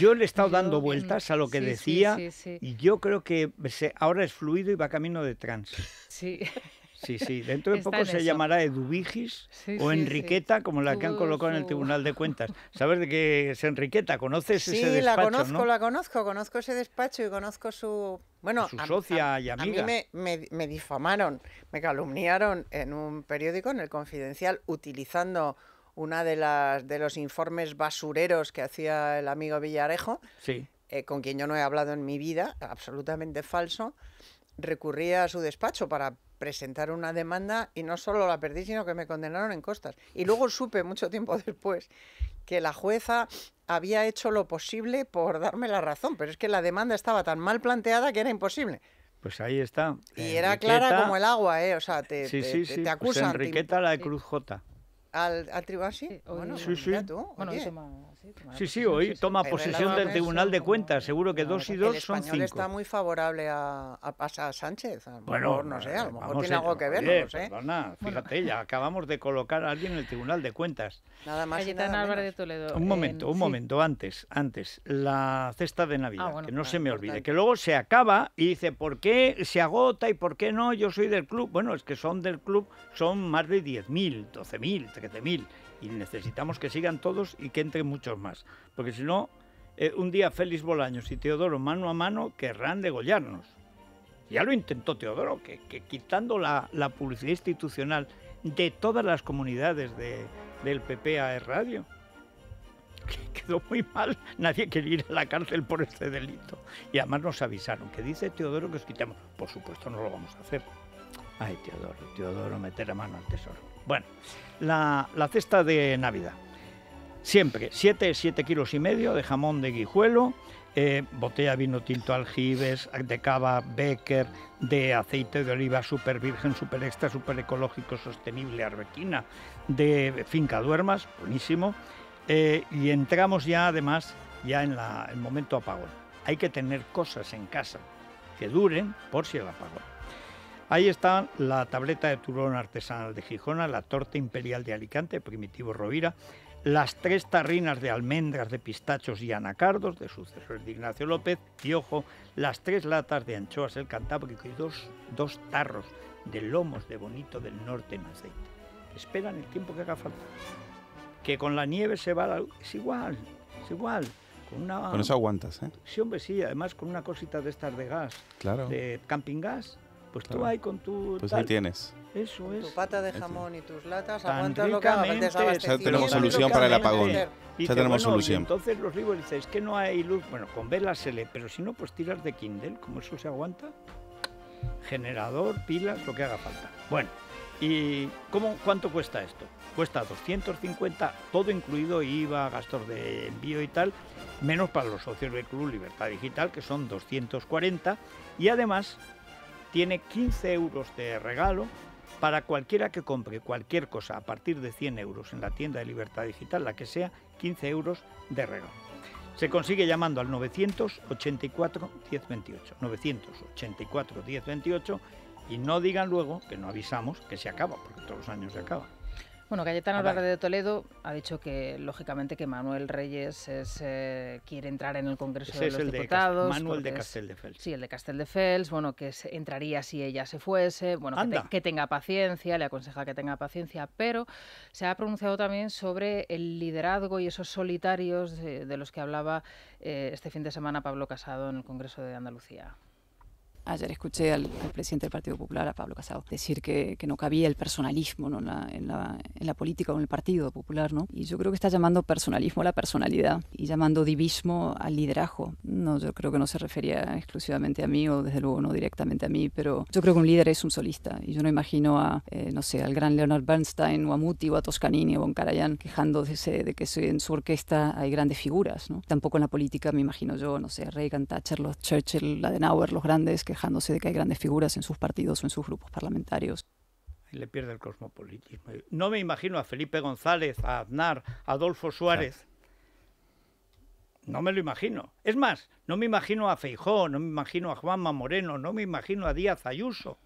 Yo le he estado dando vueltas a lo que decía y yo creo que ahora es fluido y va camino de trans. Sí. (laughs) Sí, sí, dentro de poco se llamará Edubigis o Enriqueta, como la que han colocado en el Tribunal de Cuentas. ¿Sabes de qué es Enriqueta? ¿Conoces ese despacho? Sí, la conozco, la conozco, conozco ese despacho y conozco su... Bueno, su socia y amiga. A mí me, difamaron, me calumniaron en un periódico, en el Confidencial, utilizando una de las de los informes basureros que hacía el amigo Villarejo, sí. Eh, con quien yo no he hablado en mi vida, absolutamente falso, recurría a su despacho para presentar una demanda y no solo la perdí, sino que me condenaron en costas. Y luego supe mucho tiempo (laughs) después que la jueza había hecho lo posible por darme la razón, pero es que la demanda estaba tan mal planteada que era imposible. Pues ahí está. Y era clara como el agua, ¿eh? O sea, te, te, pues acusan. Enriqueta, la de Cruz J. ¿Al, al tribunal sí? sí, Tú, bueno, Sí, sí, hoy toma posesión del Tribunal de Cuentas. Seguro que dos y dos son cinco. El está muy favorable a, a, Sánchez. bueno, no sé, a lo eh, mejor tiene algo que ver, no fíjate, ya acabamos de colocar a alguien en el Tribunal de Cuentas. Nada más. Nada Álvaro de Toledo. Un momento, un momento, antes, antes. La cesta de Navidad, ah, que no se me olvide, que luego se acaba y dice, ¿por qué se agota y por qué no? Yo soy del club. Bueno, es que son del club, son más de 10.000, 12.000, 13.000. Y necesitamos que sigan todos y que entren muchos más. Porque si no, eh, un día Félix Bolaños y Teodoro mano a mano querrán degollarnos. Ya lo intentó Teodoro, que, quitando la, publicidad institucional de todas las comunidades del PP a Radio, (laughs) quedó muy mal. Nadie quería ir a la cárcel por este delito. Y además nos avisaron que dice Teodoro que os quitamos. Por supuesto no lo vamos a hacer. Ay, Teodoro, Teodoro, meter la mano al tesoro. Bueno, la, cesta de Navidad. Siempre, 7, 7 kilos y medio de jamón de guijuelo, eh, botella vino tinto aljibes, de cava Becker, de aceite de oliva super virgen, super extra, super ecológico, sostenible, arbequina, de finca duermas, buenísimo. Eh, y entramos ya además ya en el momento apagón. Hay que tener cosas en casa que duren por si el apagón. Ahí está la tableta de turón artesanal de Gijona, la torta imperial de Alicante, Primitivo Rovira, las tres tarrinas de almendras de pistachos y anacardos, de sucesores de Ignacio López, y ojo, las tres latas de anchoas el Cantábrico y dos, tarros de lomos de bonito del norte en aceite. Esperan el tiempo que haga falta. Que con la nieve se va Es igual, es igual. Con, una... con eso aguantas, ¿eh? Sí, hombre, sí. Además, con una cosita de estas de gas. Claro. De camping gas pues tú con tu. Pues tienes. Eso es. Tu pata de jamón y tus latas, aguantas lo que Ya tenemos solución para el apagón. ya tenemos solución. entonces los libros dicen, es que no hay luz. Bueno, con velas se lee, pero si no, pues tiras de Kindle, ¿Cómo eso se aguanta. Generador, pilas, lo que haga falta. Bueno, ¿y cómo, cuánto cuesta esto? Cuesta 250, todo incluido IVA, gastos de envío y tal, menos para los socios del Club Libertad Digital, que son 240, y además tiene 15 euros de regalo para cualquiera que compre cualquier cosa a partir de 100 euros en la tienda de Libertad Digital, la que sea, 15 euros de regalo. Se consigue llamando al 984 1028. 984 1028 y no digan luego que no avisamos que se acaba, porque todos los años se acaba. Bueno, Cayetano ah, Álvarez de Toledo ha dicho que, lógicamente, que Manuel Reyes eh, quiere entrar en el Congreso de los el De Manuel de Fels, Sí, el de Castel Fels, bueno, que entraría si ella se fuese, bueno, que, tenga paciencia, le aconseja que tenga paciencia, pero se ha pronunciado también sobre el liderazgo y esos solitarios de, los que hablaba eh, este fin de semana Pablo Casado en el Congreso de Andalucía. Ayer escuché al, presidente del Partido Popular, a Pablo Casado, decir que, no cabía el personalismo en, la, política o en el Partido Popular, ¿no? Y yo creo que está llamando personalismo a la personalidad y llamando divismo al liderazgo. No, yo creo que no se refería exclusivamente a mí o desde luego no directamente a mí, pero yo creo que un líder es un solista y yo no imagino a, eh, no sé, al gran Leonard Bernstein o a Muti o a Toscanini o a Karajan quejándose de que en su orquesta hay grandes figuras, ¿no? Tampoco en la política me imagino yo, no sé, Reagan, Thatcher, los Churchill, Adenauer, los grandes que dejándose de que hay grandes figuras en sus partidos o en sus grupos parlamentarios. Le pierde el cosmopolitismo. No me imagino a Felipe González, a Aznar, a Adolfo Suárez. No me lo imagino. Es más, no me imagino a Feijó, no me imagino a Juanma Moreno, no me imagino a Díaz Ayuso.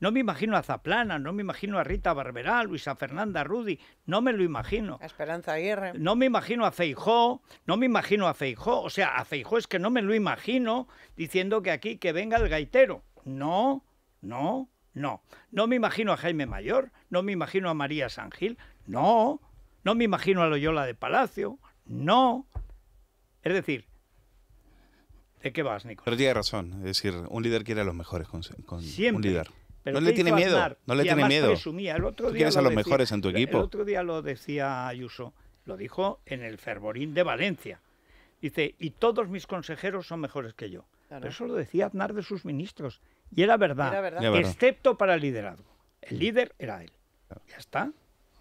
No me imagino a Zaplana, no me imagino a Rita Barberá, Luisa Fernanda Rudy, no me lo imagino. A Esperanza Aguirre. No me imagino a Feijó, no me imagino a Feijó. O sea, a Feijó es que no me lo imagino diciendo que aquí que venga el gaitero. No, no, no. No me imagino a Jaime Mayor, no me imagino a María San Gil, no. No me imagino a Loyola de Palacio, no. Es decir, ¿de qué vas, Nico? Pero tiene razón, es decir, un líder quiere a los mejores con, un líder no le tiene miedo, no le tiene miedo. El otro Tú quieres a los mejores en tu equipo. El otro día lo decía Ayuso, lo dijo en el Fervorín de Valencia. Dice, y todos mis consejeros son mejores que yo. Pero eso lo decía Aznar de sus ministros. Y era verdad, excepto para el liderazgo. El líder era él. Ya está.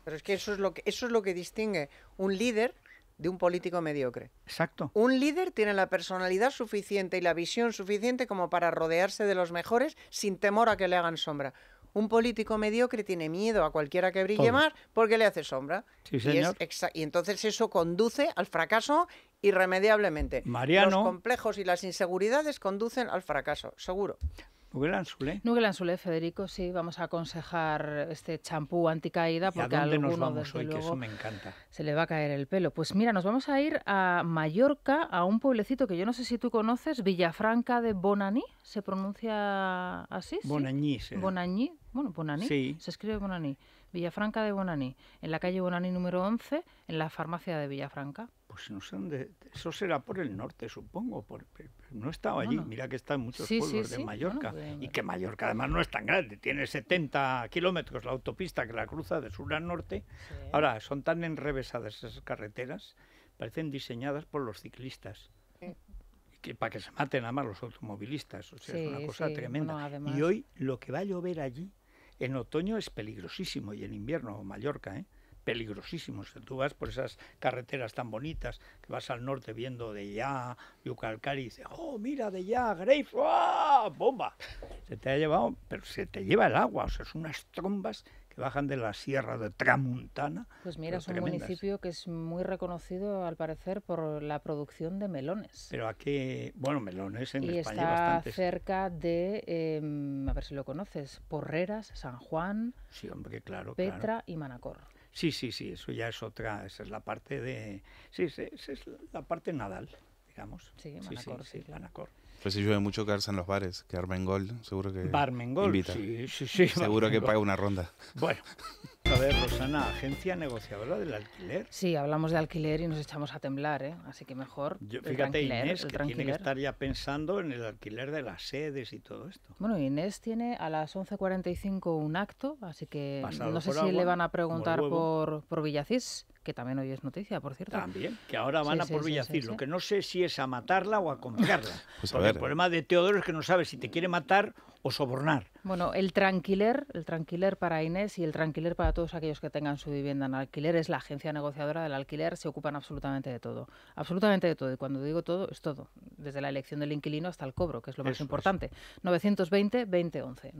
Pero es que eso es lo que, eso es lo que distingue un líder de un político mediocre. Exacto. Un líder tiene la personalidad suficiente y la visión suficiente como para rodearse de los mejores sin temor a que le hagan sombra. Un político mediocre tiene miedo a cualquiera que brille más porque le hace sombra. Sí, Y, y, entonces eso conduce al fracaso irremediablemente. Mariano. Los complejos y las inseguridades conducen al fracaso, seguro. Nuguel ¿eh? ¿eh? Federico, sí, vamos a aconsejar este champú anticaída porque a, me encanta. Se le va a caer el pelo. Pues mira, nos vamos a ir a Mallorca, a un pueblecito que yo no sé si tú conoces, Villafranca de Bonaní, se pronuncia así. Bonaní sí. Bonaní bueno, Bonaní. Sí. Se escribe Bonaní. Villafranca de Bonaní, en la calle Bonaní número 11, en la farmacia de Villafranca. Pues no sé dónde, eso será por el norte, supongo, por, no estaba allí, mira que está muchos pueblos de Mallorca, pues, y que Mallorca además no es tan grande, tiene 70 kilómetros la autopista que la cruza de sur a norte, ahora son tan enrevesadas esas carreteras, parecen diseñadas por los ciclistas que para que se maten a más los automovilistas. O sea, es una cosa tremenda. Y hoy lo que va a llover allí en otoño es peligrosísimo y en invierno Mallorca, ¿eh? peligrosísimo. O tú vas por esas carreteras tan bonitas que vas al norte viendo de ya, Yucalcari, y dices, oh, mira de ya, Grave, ¡ah! bomba. Se te ha llevado, pero se te lleva el agua, o sea, son unas trombas bajan de la sierra de Tramuntana. Pues mira, es un municipio que es muy reconocido, al parecer, por la producción de melones. Pero aquí, bueno, melones en y España está cerca de, em, a ver si lo conoces, Porreras, San Juan, hombre, claro, Petra y Manacor. Sí, sí, sí, eso ya es otra, esa es la parte de, sí, esa es la parte nadal, digamos. Sí, Manacor, sí, Manacor. Pues si llueve mucho quedarse en los bares, que Armengol seguro que Barmengol, Sí, sí, sí, (laughs) seguro que paga una ronda. Bueno. A ver, Rosana, agencia negociadora del alquiler. Sí, hablamos de alquiler y nos echamos a temblar, ¿eh? así que mejor. fíjate, Inés, que tiene que estar ya pensando en el alquiler de las sedes y todo esto. Bueno, Inés tiene a las 11.45 un acto, así que no sé si le van a preguntar por, por Villacís que también hoy es noticia, por cierto. También, que ahora van a por sí, lo que no sé si es a matarla o a comprarla. (laughs) Pues el problema de Teodoro es que no sabe si te quiere matar sobornar. Bueno, el tranquiler, el tranquiler para Inés y el tranquiler para todos aquellos que tengan su vivienda en alquiler es la agencia negociadora del alquiler, se ocupan absolutamente de todo, absolutamente de todo. Y cuando digo todo, es todo, desde la elección del inquilino hasta el cobro, que es lo más importante. 920-2011,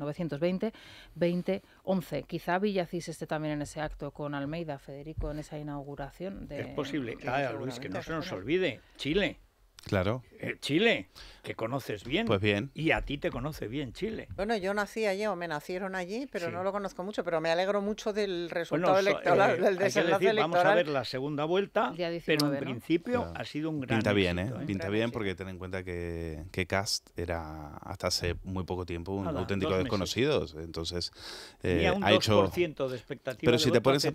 920-2011. Quizá Villacís esté también en ese acto con Almeida, Federico, en esa inauguración. De, es posible, Luis, que no se nos olvide, Chile. Claro. Eh, Chile, que conoces bien. Pues bien. Y a ti te conoce bien Chile. Bueno, yo nací allí o me nacieron allí, pero no lo conozco mucho, pero me alegro mucho del resultado electoral, eh, del desenlace Vamos a ver la segunda vuelta, pero en principio ha sido un gran Pinta bien, ¿eh? ¿eh? Pinta bien porque ten en cuenta que, que, Cast era hasta hace muy poco tiempo un auténtico desconocido, entonces ha hecho de expectativa pero si, te pones a,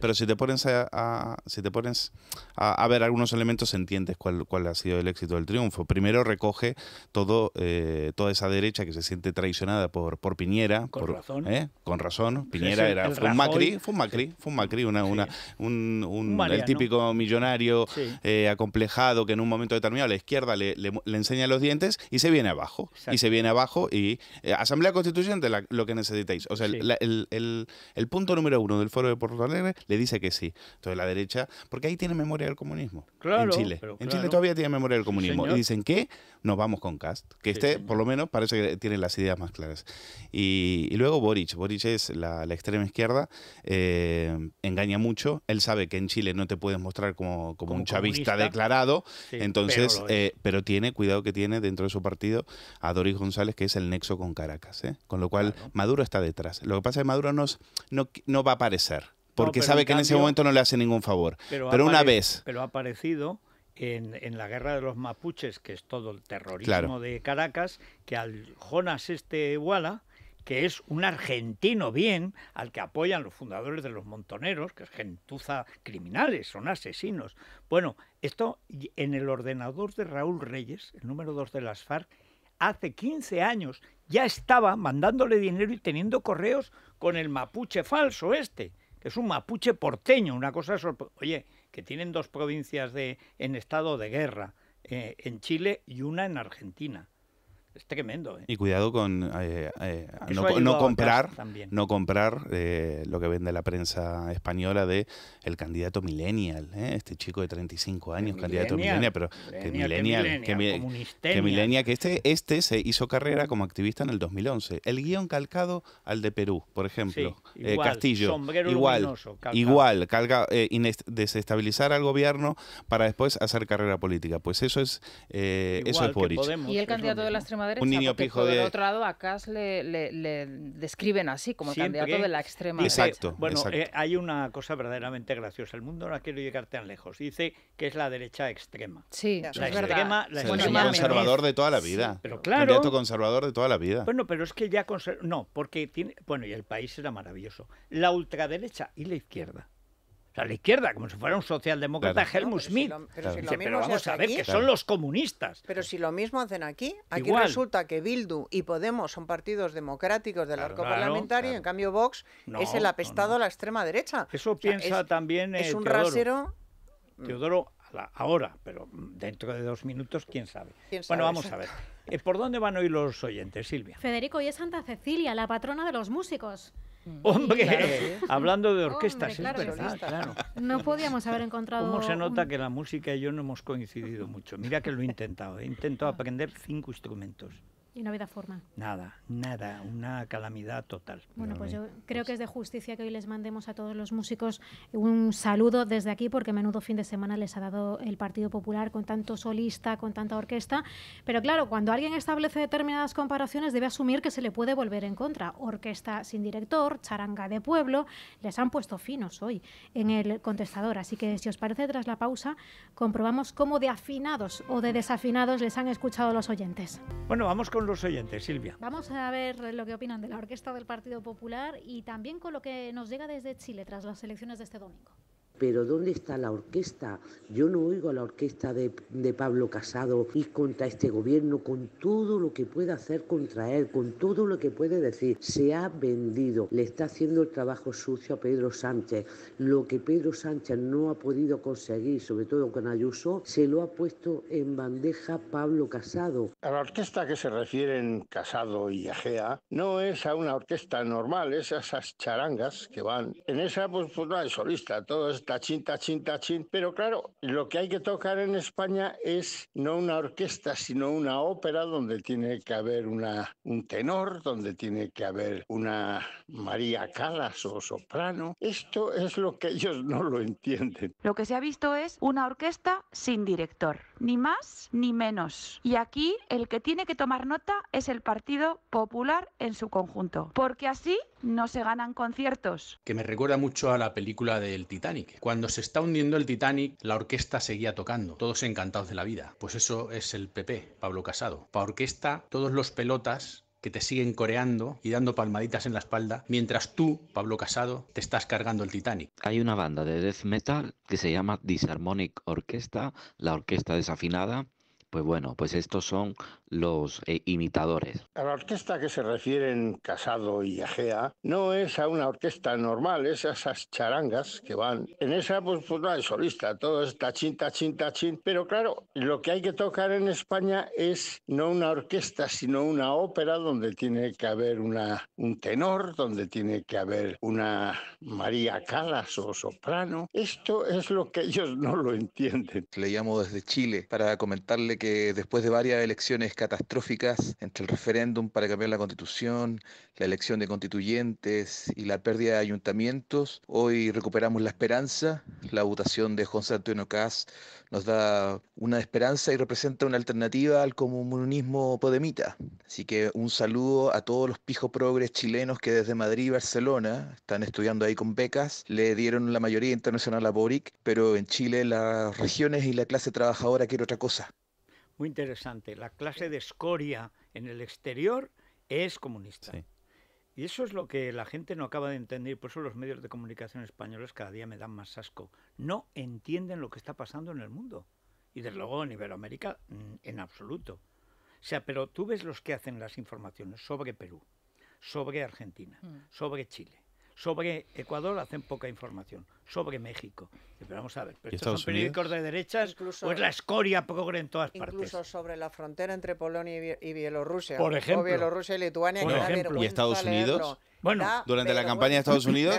pero si te pones a, pones ver algunos elementos entiendes cuál cuál ha sido el éxito del triunfo Primero recoge todo, eh, toda esa derecha que se siente traicionada por, por Piñera. Con por, razón. ¿eh? con razón. Piñera era, un Macri, fue un Macri, fue un Macri, un, el típico millonario eh, acomplejado que en un momento determinado la izquierda le, le, enseña los dientes y se viene abajo. Y se viene abajo y Asamblea Constituyente lo que necesitáis. O sea, el, el, punto número uno del foro de Porto Alegre le dice que sí. Entonces la derecha, porque ahí tiene memoria del comunismo. en Chile. en Chile todavía tiene memoria del comunismo dicen, que Nos vamos con Cast. Que este, por lo menos, parece que tiene las ideas más claras. Y, luego Boric. Boric es la, extrema izquierda, eh, engaña mucho. Él sabe que en Chile no te puedes mostrar como, como, un chavista declarado. entonces, eh, pero, tiene, cuidado que tiene dentro de su partido a Doris González, que es el nexo con Caracas. ¿eh? Con lo cual, Maduro está detrás. Lo que pasa es que Maduro no, no, no va a aparecer porque sabe que en ese momento no le hace ningún favor. Pero, pero una vez. Pero ha aparecido en, la guerra de los mapuches, que es todo el terrorismo de Caracas, que al Jonas este Wala, que es un argentino bien, al que apoyan los fundadores de los montoneros, que es gentuza criminales, son asesinos. Bueno, esto en el ordenador de Raúl Reyes, el número 2 de las FARC, hace 15 años ya estaba mandándole dinero y teniendo correos con el mapuche falso este, que es un mapuche porteño, una cosa... Oye, que tienen dos provincias de, en estado de guerra eh, en Chile y una en Argentina es tremendo. Eh. Y cuidado con eh, eh, no, comprar, no comprar lo que vende la prensa española de el candidato millennial, este chico de 35 años, candidato millennial, pero que millennial, que, millennial, que, este, este se hizo carrera como activista en el 2011. El guión calcado al de Perú, por ejemplo, Castillo, igual, igual, desestabilizar al gobierno para después hacer carrera política. Pues eso es, eso es y el candidato de la extrema un niño pijo por de... otro lado, a Kass le, describen así, como candidato de la extrema derecha. Exacto, bueno, eh, hay una cosa verdaderamente graciosa. El mundo no quiere llegar tan lejos. Dice que es la derecha extrema. Sí, la es extrema, verdad. conservador de toda la vida. claro. Candidato conservador de toda la vida. Bueno, pero es que ya... No, porque tiene... Bueno, y el país era maravilloso. La ultraderecha y la izquierda o sea, la izquierda, como si fuera un socialdemócrata Helmut Schmidt. pero, si lo, mismo vamos a ver que son los comunistas. Pero si lo mismo hacen aquí, aquí resulta que Bildu y Podemos son partidos democráticos del arco parlamentario en cambio Vox es el apestado a la extrema derecha. Eso piensa también eh, es un Teodoro. rasero mm. Teodoro ahora, pero dentro de dos minutos, quién sabe. bueno, vamos a ver. Eh, ¿Por dónde van hoy los oyentes, Silvia? Federico, y es Santa Cecilia, la patrona de los músicos. Mm. Hombre, hablando de orquestas, es No podíamos haber encontrado. ¿Cómo se nota que la música y yo no hemos coincidido mucho? Mira que lo he intentado. He intentado aprender cinco instrumentos. Y no había forma. Nada, nada, una calamidad total. Bueno, pues yo creo pues que es de justicia que hoy les mandemos a todos los músicos un saludo desde aquí, porque menudo fin de semana les ha dado el Partido Popular con tanto solista, con tanta orquesta. Pero claro, cuando alguien establece determinadas comparaciones, debe asumir que se le puede volver en contra. Orquesta sin director, charanga de pueblo, les han puesto finos hoy en el contestador. Así que si os parece, tras la pausa, comprobamos cómo de afinados o de desafinados les han escuchado los oyentes. Bueno, vamos con los Silvia. Vamos a ver lo que opinan de la Orquesta del Partido Popular y también con lo que nos llega desde Chile tras las elecciones de este domingo. Pero ¿dónde está la orquesta? Yo no oigo a la orquesta de, Pablo Casado y contra este gobierno, con todo lo que puede hacer contra él, con todo lo que puede decir. Se ha vendido, le está haciendo el trabajo sucio a Pedro Sánchez. Lo que Pedro Sánchez no ha podido conseguir, sobre todo con Ayuso, se lo ha puesto en bandeja Pablo Casado. A la orquesta que se refieren Casado y Ajea no es a una orquesta normal, es a esas charangas que van. En esa, pues, pues no hay solista, todo es tachín, tachín, tachín. Pero claro, lo que hay que tocar en España es no una orquesta, sino una ópera donde tiene que haber una, un tenor, donde tiene que haber una María Calas o soprano. Esto es lo que ellos no lo entienden. Lo que se ha visto es una orquesta sin director, ni más ni menos. Y aquí el que tiene que tomar nota es el Partido Popular en su conjunto, porque así no se ganan conciertos. Que me recuerda mucho a la película del Titanic. Cuando se está hundiendo el Titanic, la orquesta seguía tocando, todos encantados de la vida. Pues eso es el PP, Pablo Casado. Para orquesta, todos los pelotas que te siguen coreando y dando palmaditas en la espalda, mientras tú, Pablo Casado, te estás cargando el Titanic. Hay una banda de death metal que se llama Disharmonic Orchestra, la orquesta desafinada, pues bueno, pues estos son los eh, imitadores. A la orquesta que se refieren Casado y Ajea no es a una orquesta normal, es a esas charangas que van. En esa pues, pues no hay solista, todo es chinta, chinta, tachín. Pero claro, lo que hay que tocar en España es no una orquesta, sino una ópera donde tiene que haber una, un tenor, donde tiene que haber una María Calas o soprano. Esto es lo que ellos no lo entienden. Le llamo desde Chile para comentarle que que después de varias elecciones catastróficas, entre el referéndum para cambiar la constitución, la elección de constituyentes y la pérdida de ayuntamientos, hoy recuperamos la esperanza. La votación de José Antonio Caz nos da una esperanza y representa una alternativa al comunismo podemita. Así que un saludo a todos los pijos progres chilenos que desde Madrid y Barcelona están estudiando ahí con becas, le dieron la mayoría internacional a Boric, pero en Chile las regiones y la clase trabajadora quieren otra cosa muy interesante. La clase de escoria en el exterior es comunista. Y eso es lo que la gente no acaba de entender, por eso los medios de comunicación españoles cada día me dan más asco. No entienden lo que está pasando en el mundo. Y desde luego en Iberoamérica mm, en absoluto. O sea, pero tú ves los que hacen las informaciones sobre Perú, sobre Argentina, mm. sobre Chile, sobre Ecuador hacen poca información, sobre México. Pero vamos a ver, ¿pero estos son periódicos de derechas o es pues la escoria progre en todas partes? Incluso sobre la frontera entre Polonia y, Bielorrusia. Por ejemplo. Bielorrusia y Lituania. Por ejemplo. ¿Y Estados Unidos? Bueno, durante la campaña de Estados (laughs) Unidos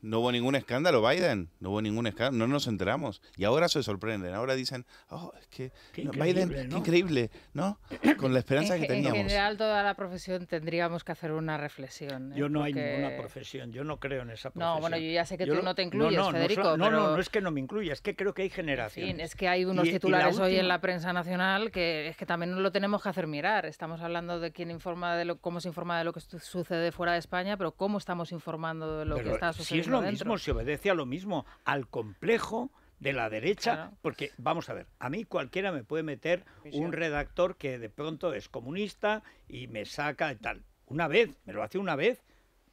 no hubo ningún escándalo, Biden, no hubo ningún escándalo, no nos enteramos. Y ahora se sorprenden, ahora dicen, oh, es que Biden, increíble, ¿no? Con la esperanza que teníamos. En general, toda la profesión tendríamos que hacer una reflexión. ¿eh? Yo no hay ninguna profesión, yo no creo en esa profesión. No, bueno, yo ya sé que tú no te incluyes, Federico. No, no, no es que no me incluya, es que creo que hay generaciones. es que hay unos titulares hoy en la prensa nacional que es que también lo tenemos que hacer mirar. Estamos hablando de quién informa de cómo se informa de lo que sucede fuera de España, pero cómo estamos informando de lo que está sucediendo. Si es lo mismo, si obedece a lo mismo, al complejo de la derecha, porque vamos a ver, a mí cualquiera me puede meter un redactor que de pronto es comunista y me saca y tal. Una vez, me lo hace una vez,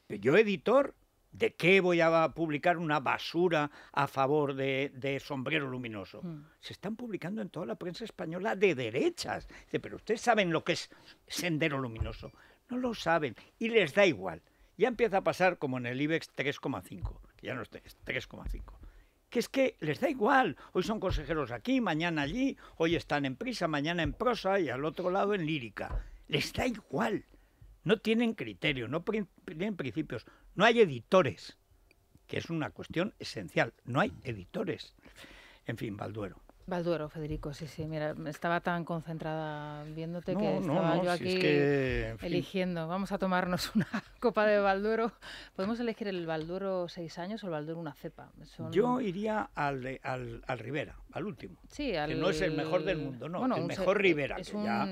pero yo editor, ¿de qué voy a publicar una basura a favor de, sombrero luminoso? Mm. Se están publicando en toda la prensa española de derechas. pero ustedes saben lo que es sendero luminoso. No lo saben y les da igual ya empieza a pasar como en el IBEX 3,5, que ya no es 3,5 que es que les da igual. Hoy son consejeros aquí, mañana allí, hoy están en prisa, mañana en prosa y al otro lado en lírica. Les da igual. No tienen criterio, no tienen principios. No hay editores, que es una cuestión esencial. No hay editores. En fin, Balduero. Balduero, Federico, sí, sí, mira, estaba tan concentrada viéndote que estaba yo aquí eligiendo. Vamos a tomarnos (laughs) una copa de Balduero. ¿Podemos elegir el Balduero seis años o el Balduero una cepa? Yo iría al, al, al Rivera al último. Sí, Que no es el mejor del mundo, no, el mejor Rivera.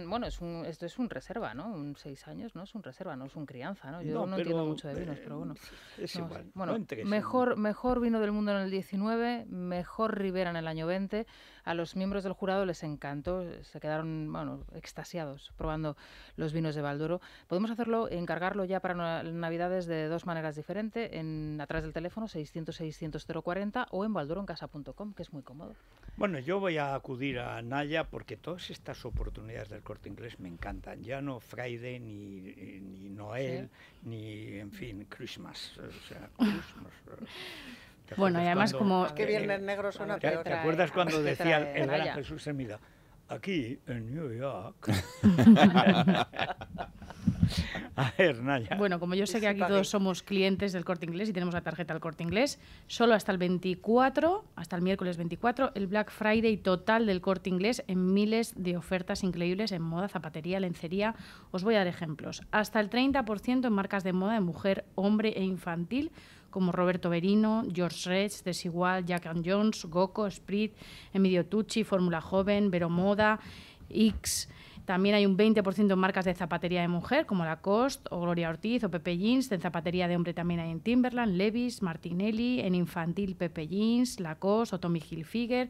Bueno, esto es un reserva, ¿no? Un seis años, ¿no? Es un reserva, no es un crianza, ¿no? Yo no, entiendo mucho de vinos, pero bueno. (laughs) Es igual, bueno, mejor, mejor vino del mundo en el 19, mejor Ribera en el año 20. A los miembros del jurado les encantó, se quedaron, bueno, extasiados probando los vinos de Valdoro. Podemos hacerlo, encargarlo ya para Navidades de dos maneras diferentes, en, atrás del teléfono 600 600 040 o en valdoroncasa.com, que es muy cómodo. Bueno, yo voy a acudir a Naya porque todas estas oportunidades del corte inglés me encantan. Ya no Friday, ni, eh, Noel, ni, en fin, Christmas. (laughs) Eh. Bueno, y además como... que Viernes negros ¿Te, ¿Te acuerdas cuando decía el gran Jesús Semida? Aquí, en New York... (laughs) (laughs) (laughs) A ver, Naya. Bueno, como yo sé que aquí todos somos clientes del Corte Inglés y tenemos la tarjeta del Corte Inglés, solo hasta el 24, hasta el miércoles 24, el Black Friday total del Corte Inglés en miles de ofertas increíbles en moda, zapatería, lencería. Os voy a dar ejemplos. Hasta el 30% en marcas de moda de mujer, hombre e infantil como Roberto Berino, George Reds, Desigual, Jack Jones, Goko, Sprit, Emilio Tucci, Fórmula Joven, Vero Moda, X, también hay un 20% en marcas de zapatería de mujer, como Lacoste o Gloria Ortiz o Pepe Jeans. En zapatería de hombre también hay en Timberland, Levis, Martinelli, en infantil Pepe Jeans, Lacoste o Tommy Hilfiger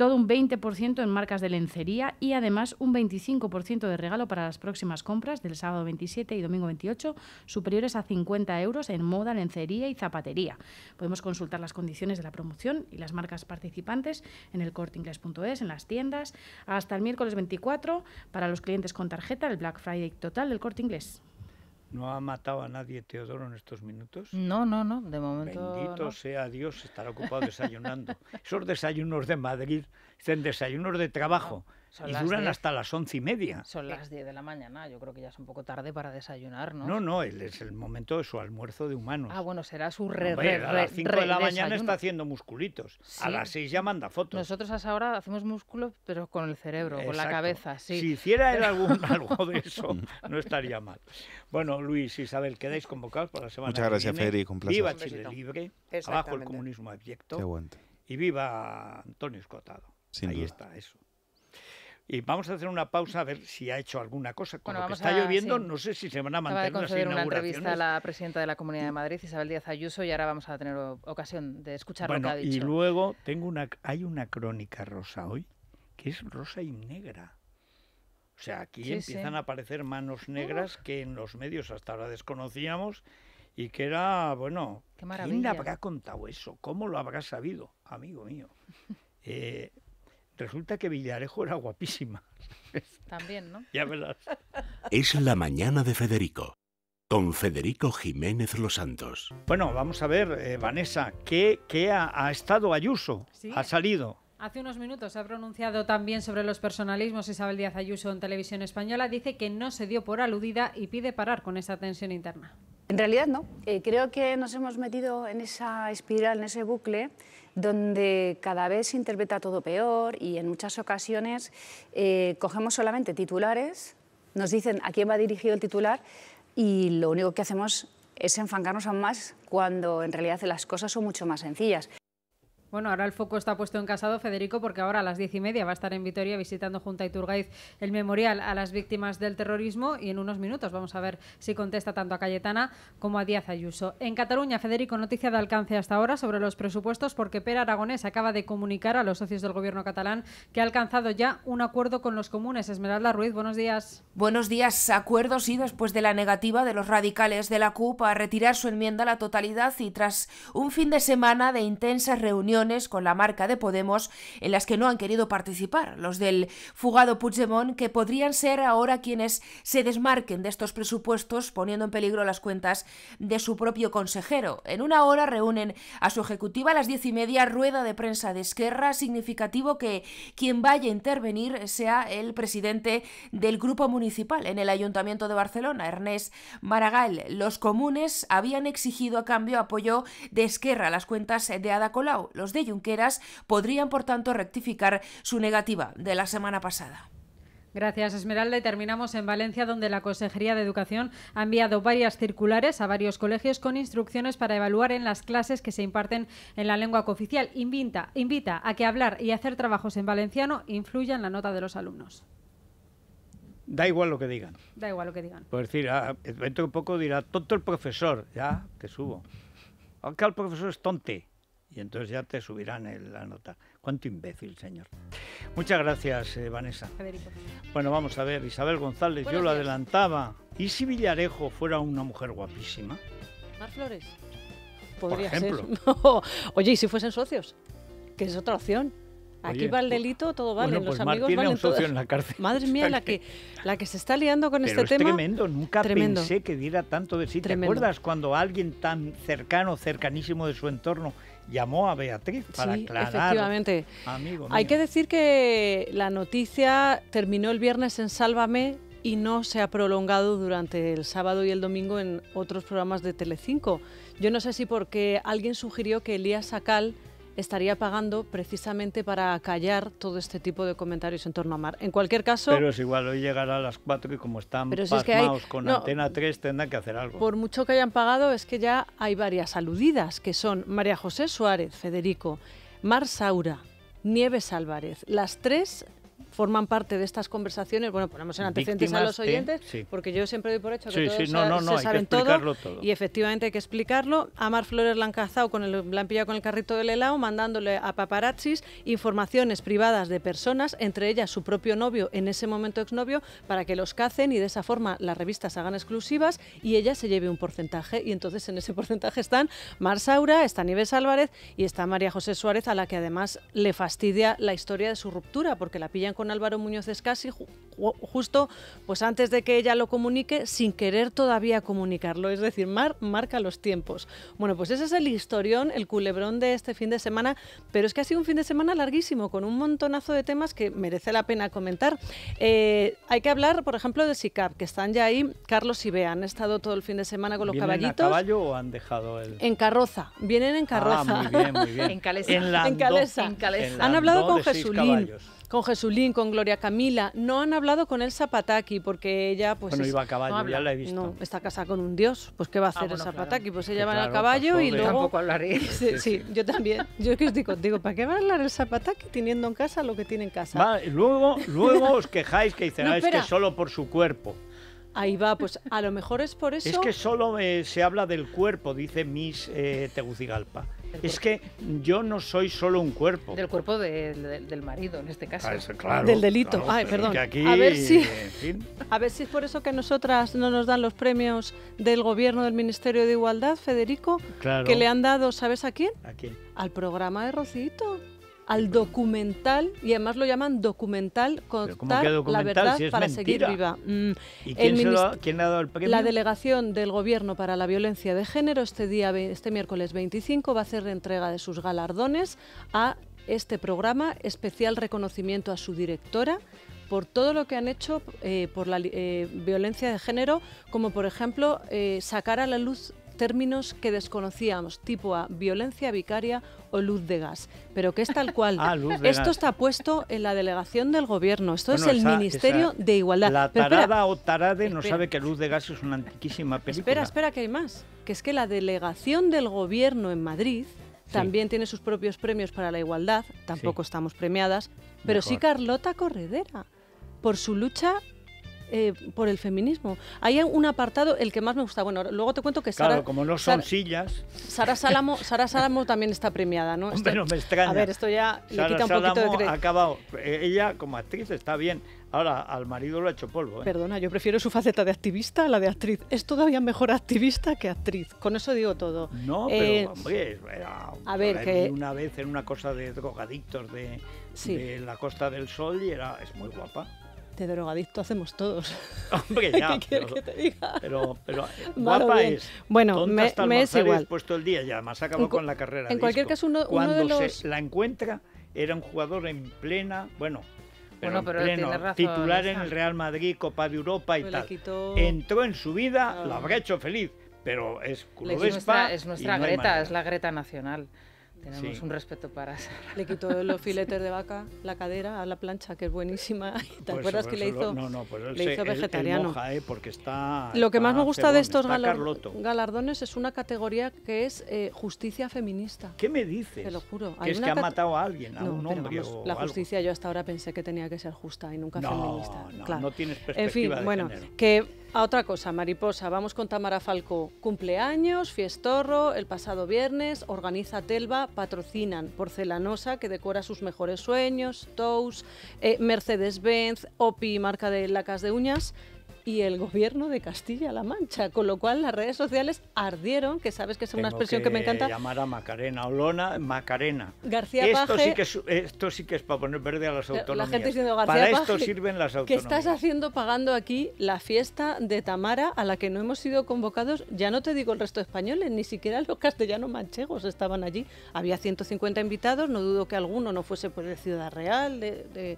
todo un 20% en marcas de lencería y además un 25% de regalo para las próximas compras del sábado 27 y domingo 28, superiores a 50 euros en moda, lencería y zapatería. Podemos consultar las condiciones de la promoción y las marcas participantes en el cortingles.es, en las tiendas, hasta el miércoles 24 para los clientes con tarjeta, el Black Friday total del corte inglés. ¿No ha matado a nadie Teodoro en estos minutos? No, no, no, de momento. Bendito sea Dios, estará ocupado desayunando. (laughs) Esos desayunos de Madrid, son desayunos de trabajo y duran hasta las once y media. Son las diez de la mañana, yo creo que ya es un poco tarde para desayunar, ¿no? No, no, es el momento de su almuerzo de humanos. Ah, bueno, será su re, A las cinco de la mañana está haciendo musculitos, a las seis ya manda fotos. Nosotros a esa hora hacemos músculos, pero con el cerebro, con la cabeza, sí. Si hiciera él algún, (laughs) algo de eso, no estaría mal. Bueno, Luis, Isabel, quedáis convocados para la semana Muchas gracias, Feri, con placer. Viva Chile libre, abajo el comunismo abyecto. Y viva Antonio Escotado. Ahí está, eso. Y vamos a hacer una pausa a ver si ha hecho alguna cosa. Con lo que está lloviendo, no sé si se van a mantener de las una entrevista a la presidenta de la Comunidad de Madrid, Isabel Díaz Ayuso, y ahora vamos a tener ocasión de escuchar lo que ha dicho. Y luego tengo una, hay una crónica rosa hoy, que es rosa y negra. O sea, aquí empiezan a aparecer manos ah. negras que en los medios hasta ahora desconocíamos y que era, bueno, Qué ¿quién habrá contado eso? ¿Cómo lo habrá sabido, amigo mío? (laughs) Eh, Resulta que Villarejo era guapísima. También, ¿no? ya verás. Es la mañana de Federico con Federico Jiménez Los Santos. Bueno, vamos a ver, eh, Vanessa, ¿qué, qué ha, estado Ayuso? ¿Ha salido? Hace unos minutos ha pronunciado también sobre los personalismos Isabel Díaz Ayuso en televisión española. Dice que no se dio por aludida y pide parar con esa tensión interna. En realidad no. Eh, creo que nos hemos metido en esa espiral, en ese bucle donde cada vez se interpreta todo peor y en muchas ocasiones eh, cogemos solamente titulares, nos dicen a quién va dirigido el titular y lo único que hacemos es enfangarnos aún más cuando en realidad las cosas son mucho más sencillas. Bueno, ahora el foco está puesto en Casado, Federico, porque ahora a las diez y media va a estar en Vitoria visitando junto a Iturgaiz el memorial a las víctimas del terrorismo y en unos minutos vamos a ver si contesta tanto a Cayetana como a Díaz Ayuso. En Cataluña, Federico, noticia de alcance hasta ahora sobre los presupuestos porque Pera Aragonés acaba de comunicar a los socios del gobierno catalán que ha alcanzado ya un acuerdo con los comunes. Esmeralda Ruiz, buenos días. Buenos días. Acuerdos y después de la negativa de los radicales de la CUP a retirar su enmienda a la totalidad y tras un fin de semana de intensas reuniones con la marca de Podemos en las que no han querido participar los del fugado Puigdemont, que podrían ser ahora quienes se desmarquen de estos presupuestos poniendo en peligro las cuentas de su propio consejero. En una hora reúnen a su ejecutiva a las diez y media, rueda de prensa de Esquerra, significativo que quien vaya a intervenir sea el presidente del grupo municipal en el Ayuntamiento de Barcelona, Ernest Maragall. Los comunes habían exigido a cambio apoyo de Esquerra a las cuentas de Ada Colau de Junqueras podrían, por tanto, rectificar su negativa de la semana pasada. Gracias, Esmeralda. Y terminamos en Valencia, donde la Consejería de Educación ha enviado varias circulares a varios colegios con instrucciones para evaluar en las clases que se imparten en la lengua cooficial. Invita, invita a que hablar y hacer trabajos en valenciano influya en la nota de los alumnos. Da igual lo que digan. Da igual lo que digan. Pues decir, dentro ah, de un poco dirá, tonto el profesor, ya, que subo. Aunque el profesor es tonte y entonces ya te subirán la nota. Cuánto imbécil, señor. Muchas gracias, eh, Vanessa. Federico. Bueno, vamos a ver, Isabel González, yo lo adelantaba. ¿Y si Villarejo fuera una mujer guapísima? Mar Flores. Podría Por ejemplo. ser. (laughs) Oye, ¿y si fuesen socios? Que es otra opción. Aquí va el delito, todo vale. los pues amigos un Madre mía, la que, (laughs) la que se está liando con este es tema. Tremendo, nunca pensé que diera tanto de sí. ¿Te acuerdas cuando alguien tan cercano, cercanísimo de su entorno llamó a Beatriz para aclarar. Efectivamente. Hay que decir que la noticia terminó el viernes en Sálvame y no se ha prolongado durante el sábado y el domingo en otros programas de Telecinco. Yo no sé si porque alguien sugirió que Elías Sacal estaría pagando precisamente para callar todo este tipo de comentarios en torno a Mar. En cualquier caso... Pero es igual, hoy llegará a las 4 y como están con Antena 3 tendrán que hacer algo. Por mucho que hayan pagado es que ya hay varias aludidas, que son María José Suárez, Federico, Mar Saura, Nieves Álvarez. Las tres forman parte de estas conversaciones, bueno, ponemos en antecedentes a los oyentes, porque yo siempre doy por hecho que todos saben todo, y efectivamente hay que explicarlo. A Amar Flores la han cazado con el, la han pillado con el carrito del helado, mandándole a paparazzis informaciones privadas de personas, entre ellas su propio novio, en ese momento exnovio, para que los cacen y de esa forma las revistas hagan exclusivas y ella se lleve un porcentaje. Y entonces en ese porcentaje están Mar Saura, está Nieves Álvarez y está María José Suárez, a la que además le fastidia la historia de su ruptura, porque la pillan con Álvaro Muñoz Escasi justo pues antes de que ella lo comunique sin querer todavía comunicarlo, es decir, marca los tiempos. Bueno, pues ese es el historión, el culebrón de este fin de semana, pero es que ha sido un fin de semana larguísimo con un montonazo de temas que merece la pena comentar. Eh, hay que hablar, por ejemplo, de SICAP, que están ya ahí Carlos y Bea, han estado todo el fin de semana con los caballitos. ¿En caballo o han dejado el...? En carroza, vienen en ah, carroza. Ah, muy bien, muy bien. en Calesa. En, Calesa. Han hablado con Jesulín con Jesulín, con Gloria Camila. No han hablado con el zapataki porque ella pues... Bueno, iba a caballo, ya la he visto. No, está casada con un dios, pues ¿qué va a ah, hacer el zapataki, Pues ella va caballo pues y luego... Tampoco hablaré. (laughs) Sí, yo también. Yo es que digo, digo, ¿para qué va a hablar el zapataqui teniendo en casa lo que tiene en casa? luego, luego (laughs) os quejáis que dicen, ah, es que solo por su cuerpo. Ahí va, pues a lo mejor es por eso. Es que solo eh, se habla del cuerpo, dice Miss eh, Tegucigalpa. Es que yo no soy solo un cuerpo. Del cuerpo del marido, en este caso. Ah, del delito. a, ver si, (laughs) a ver si es por eso que nosotras no nos dan los premios del gobierno del Ministerio de Igualdad, Federico, que le han dado, ¿sabes a quién? ¿A quién? Al programa de Rocito al documental, y además lo llaman documental, contar la verdad para seguir viva. Mm. ¿Y quién, ha dado el premio? La delegación del Gobierno para la Violencia de Género este, día, este miércoles 25 va a hacer entrega de sus galardones a este programa, especial reconocimiento a su directora, por todo lo que han hecho eh, por la eh, violencia de género, como por ejemplo eh, sacar a la luz términos que desconocíamos, tipo A, violencia vicaria o luz de gas, pero que es tal cual. (laughs) Ah, esto está puesto en la delegación del gobierno, esto es el Ministerio de Igualdad. La tarada o tarade no sabe que luz de gas es una antiquísima película. Espera, espera, que hay más, que es que la delegación del gobierno en Madrid también tiene sus propios premios para la igualdad, tampoco estamos premiadas, pero sí Carlota Corredera, por su lucha eh, por el feminismo. Hay un apartado, el que más me gusta. Bueno, luego te cuento que Sara. Claro, como no son sillas. Sara Salamo, también está premiada, ¿no? (laughs) Hombre, no me extraña. A ver, esto ya le quita un poquito Salamo ha acabado. Eh, ella, como actriz, está bien. Ahora, al marido lo ha hecho polvo. ¿eh? Perdona, yo prefiero su faceta de activista a la de actriz. Es todavía mejor activista que actriz. Con eso digo todo. No, eh, pero hombre, a ver, que... una vez en una cosa de drogadictos de la Costa del Sol y era, es muy guapa. Este drogadicto hacemos todos. (laughs) Hombre, ya. ¿Qué pero, que te diga? Pero, eh, (laughs) guapa es. Bueno, me, hasta me es igual. puesto el día ya, más acabó con la carrera. En cualquier caso, uno, Cuando se la encuentra, era un jugador en plena, bueno, bueno, pero titular en el Real Madrid, Copa de Europa y pues tal. Entró en su vida, lo ah. habrá hecho feliz, pero es Club Es nuestra, es nuestra greta, es la greta nacional. Tenemos un respeto para Le quitó (laughs) los filetes de vaca, la cadera, a la plancha, que es buenísima. (laughs) ¿Te pues acuerdas que le hizo, vegetariano? porque lo que más me gusta de estos galardones es una categoría que es eh, justicia feminista. ¿Qué me dices? Te lo juro. Que es que ha matado a alguien, a un hombre La justicia yo hasta ahora pensé que tenía que ser justa y nunca feminista. No, no tienes perspectiva En fin, bueno, que a otra cosa, mariposa, vamos con Tamara Falco. Cumpleaños, fiestorro, el pasado viernes, organiza Telva, patrocinan Porcelanosa, que decora sus mejores sueños, Tous, eh, Mercedes-Benz, OPI, marca de lacas de uñas, y el gobierno de Castilla-La Mancha, con lo cual las redes sociales ardieron, que sabes que es una expresión que, me encanta. llamar a Macarena Olona, Macarena. García esto sí que esto sí que es para poner verde a las autonomías. Para esto sirven las autonomías. ¿Qué estás haciendo pagando aquí la fiesta de Tamara a la que no hemos sido convocados? Ya no te digo el resto de españoles, ni siquiera los castellanos manchegos estaban allí. Había 150 invitados, no dudo que alguno no fuese por de Ciudad Real, de,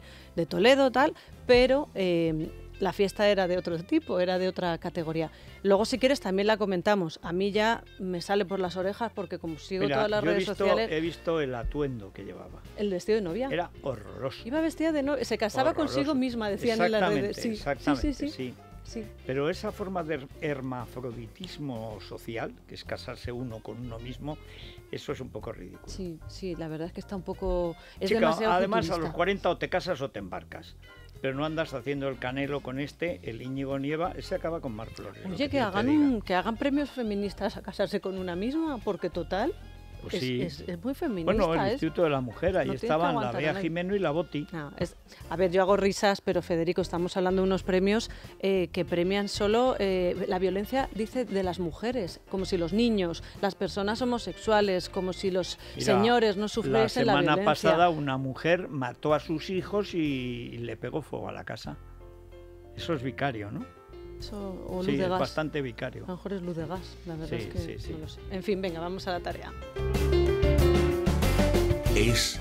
Toledo, tal, pero eh, la fiesta era de otro tipo, era de otra categoría. Luego, si quieres, también la comentamos. A mí ya me sale por las orejas porque como sigo todas las redes sociales... He visto el atuendo que llevaba. El vestido de novia. Era horroroso. Iba vestida de novia, se casaba consigo misma, decían en las redes. Sí, sí, sí, sí. Pero esa forma de hermafroditismo social, que es casarse uno con uno mismo, eso es un poco ridículo. Sí, sí, la verdad es que está un poco... además a los 40 o te casas o te embarcas pero no andas haciendo el canelo con este, el Íñigo Nieva, se acaba con Mar Flores. Oye, que, que hagan premios feministas a casarse con una misma, porque total... Pues es, muy feminista. Bueno, el Instituto de la Mujer, ahí estaban la Bea Jimeno y la Boti. a ver, yo hago risas, pero Federico, estamos hablando de unos premios eh, que premian solo eh, la violencia, dice, de las mujeres, como si los niños, las personas homosexuales, como si los señores no sufriesen la, violencia. La semana pasada una mujer mató a sus hijos y le pegó fuego a la casa. Eso es vicario, ¿no? o luz sí, de es bastante vicario. A lo mejor es luz de gas, la verdad es que no lo sé. En fin, venga, vamos a la tarea. Es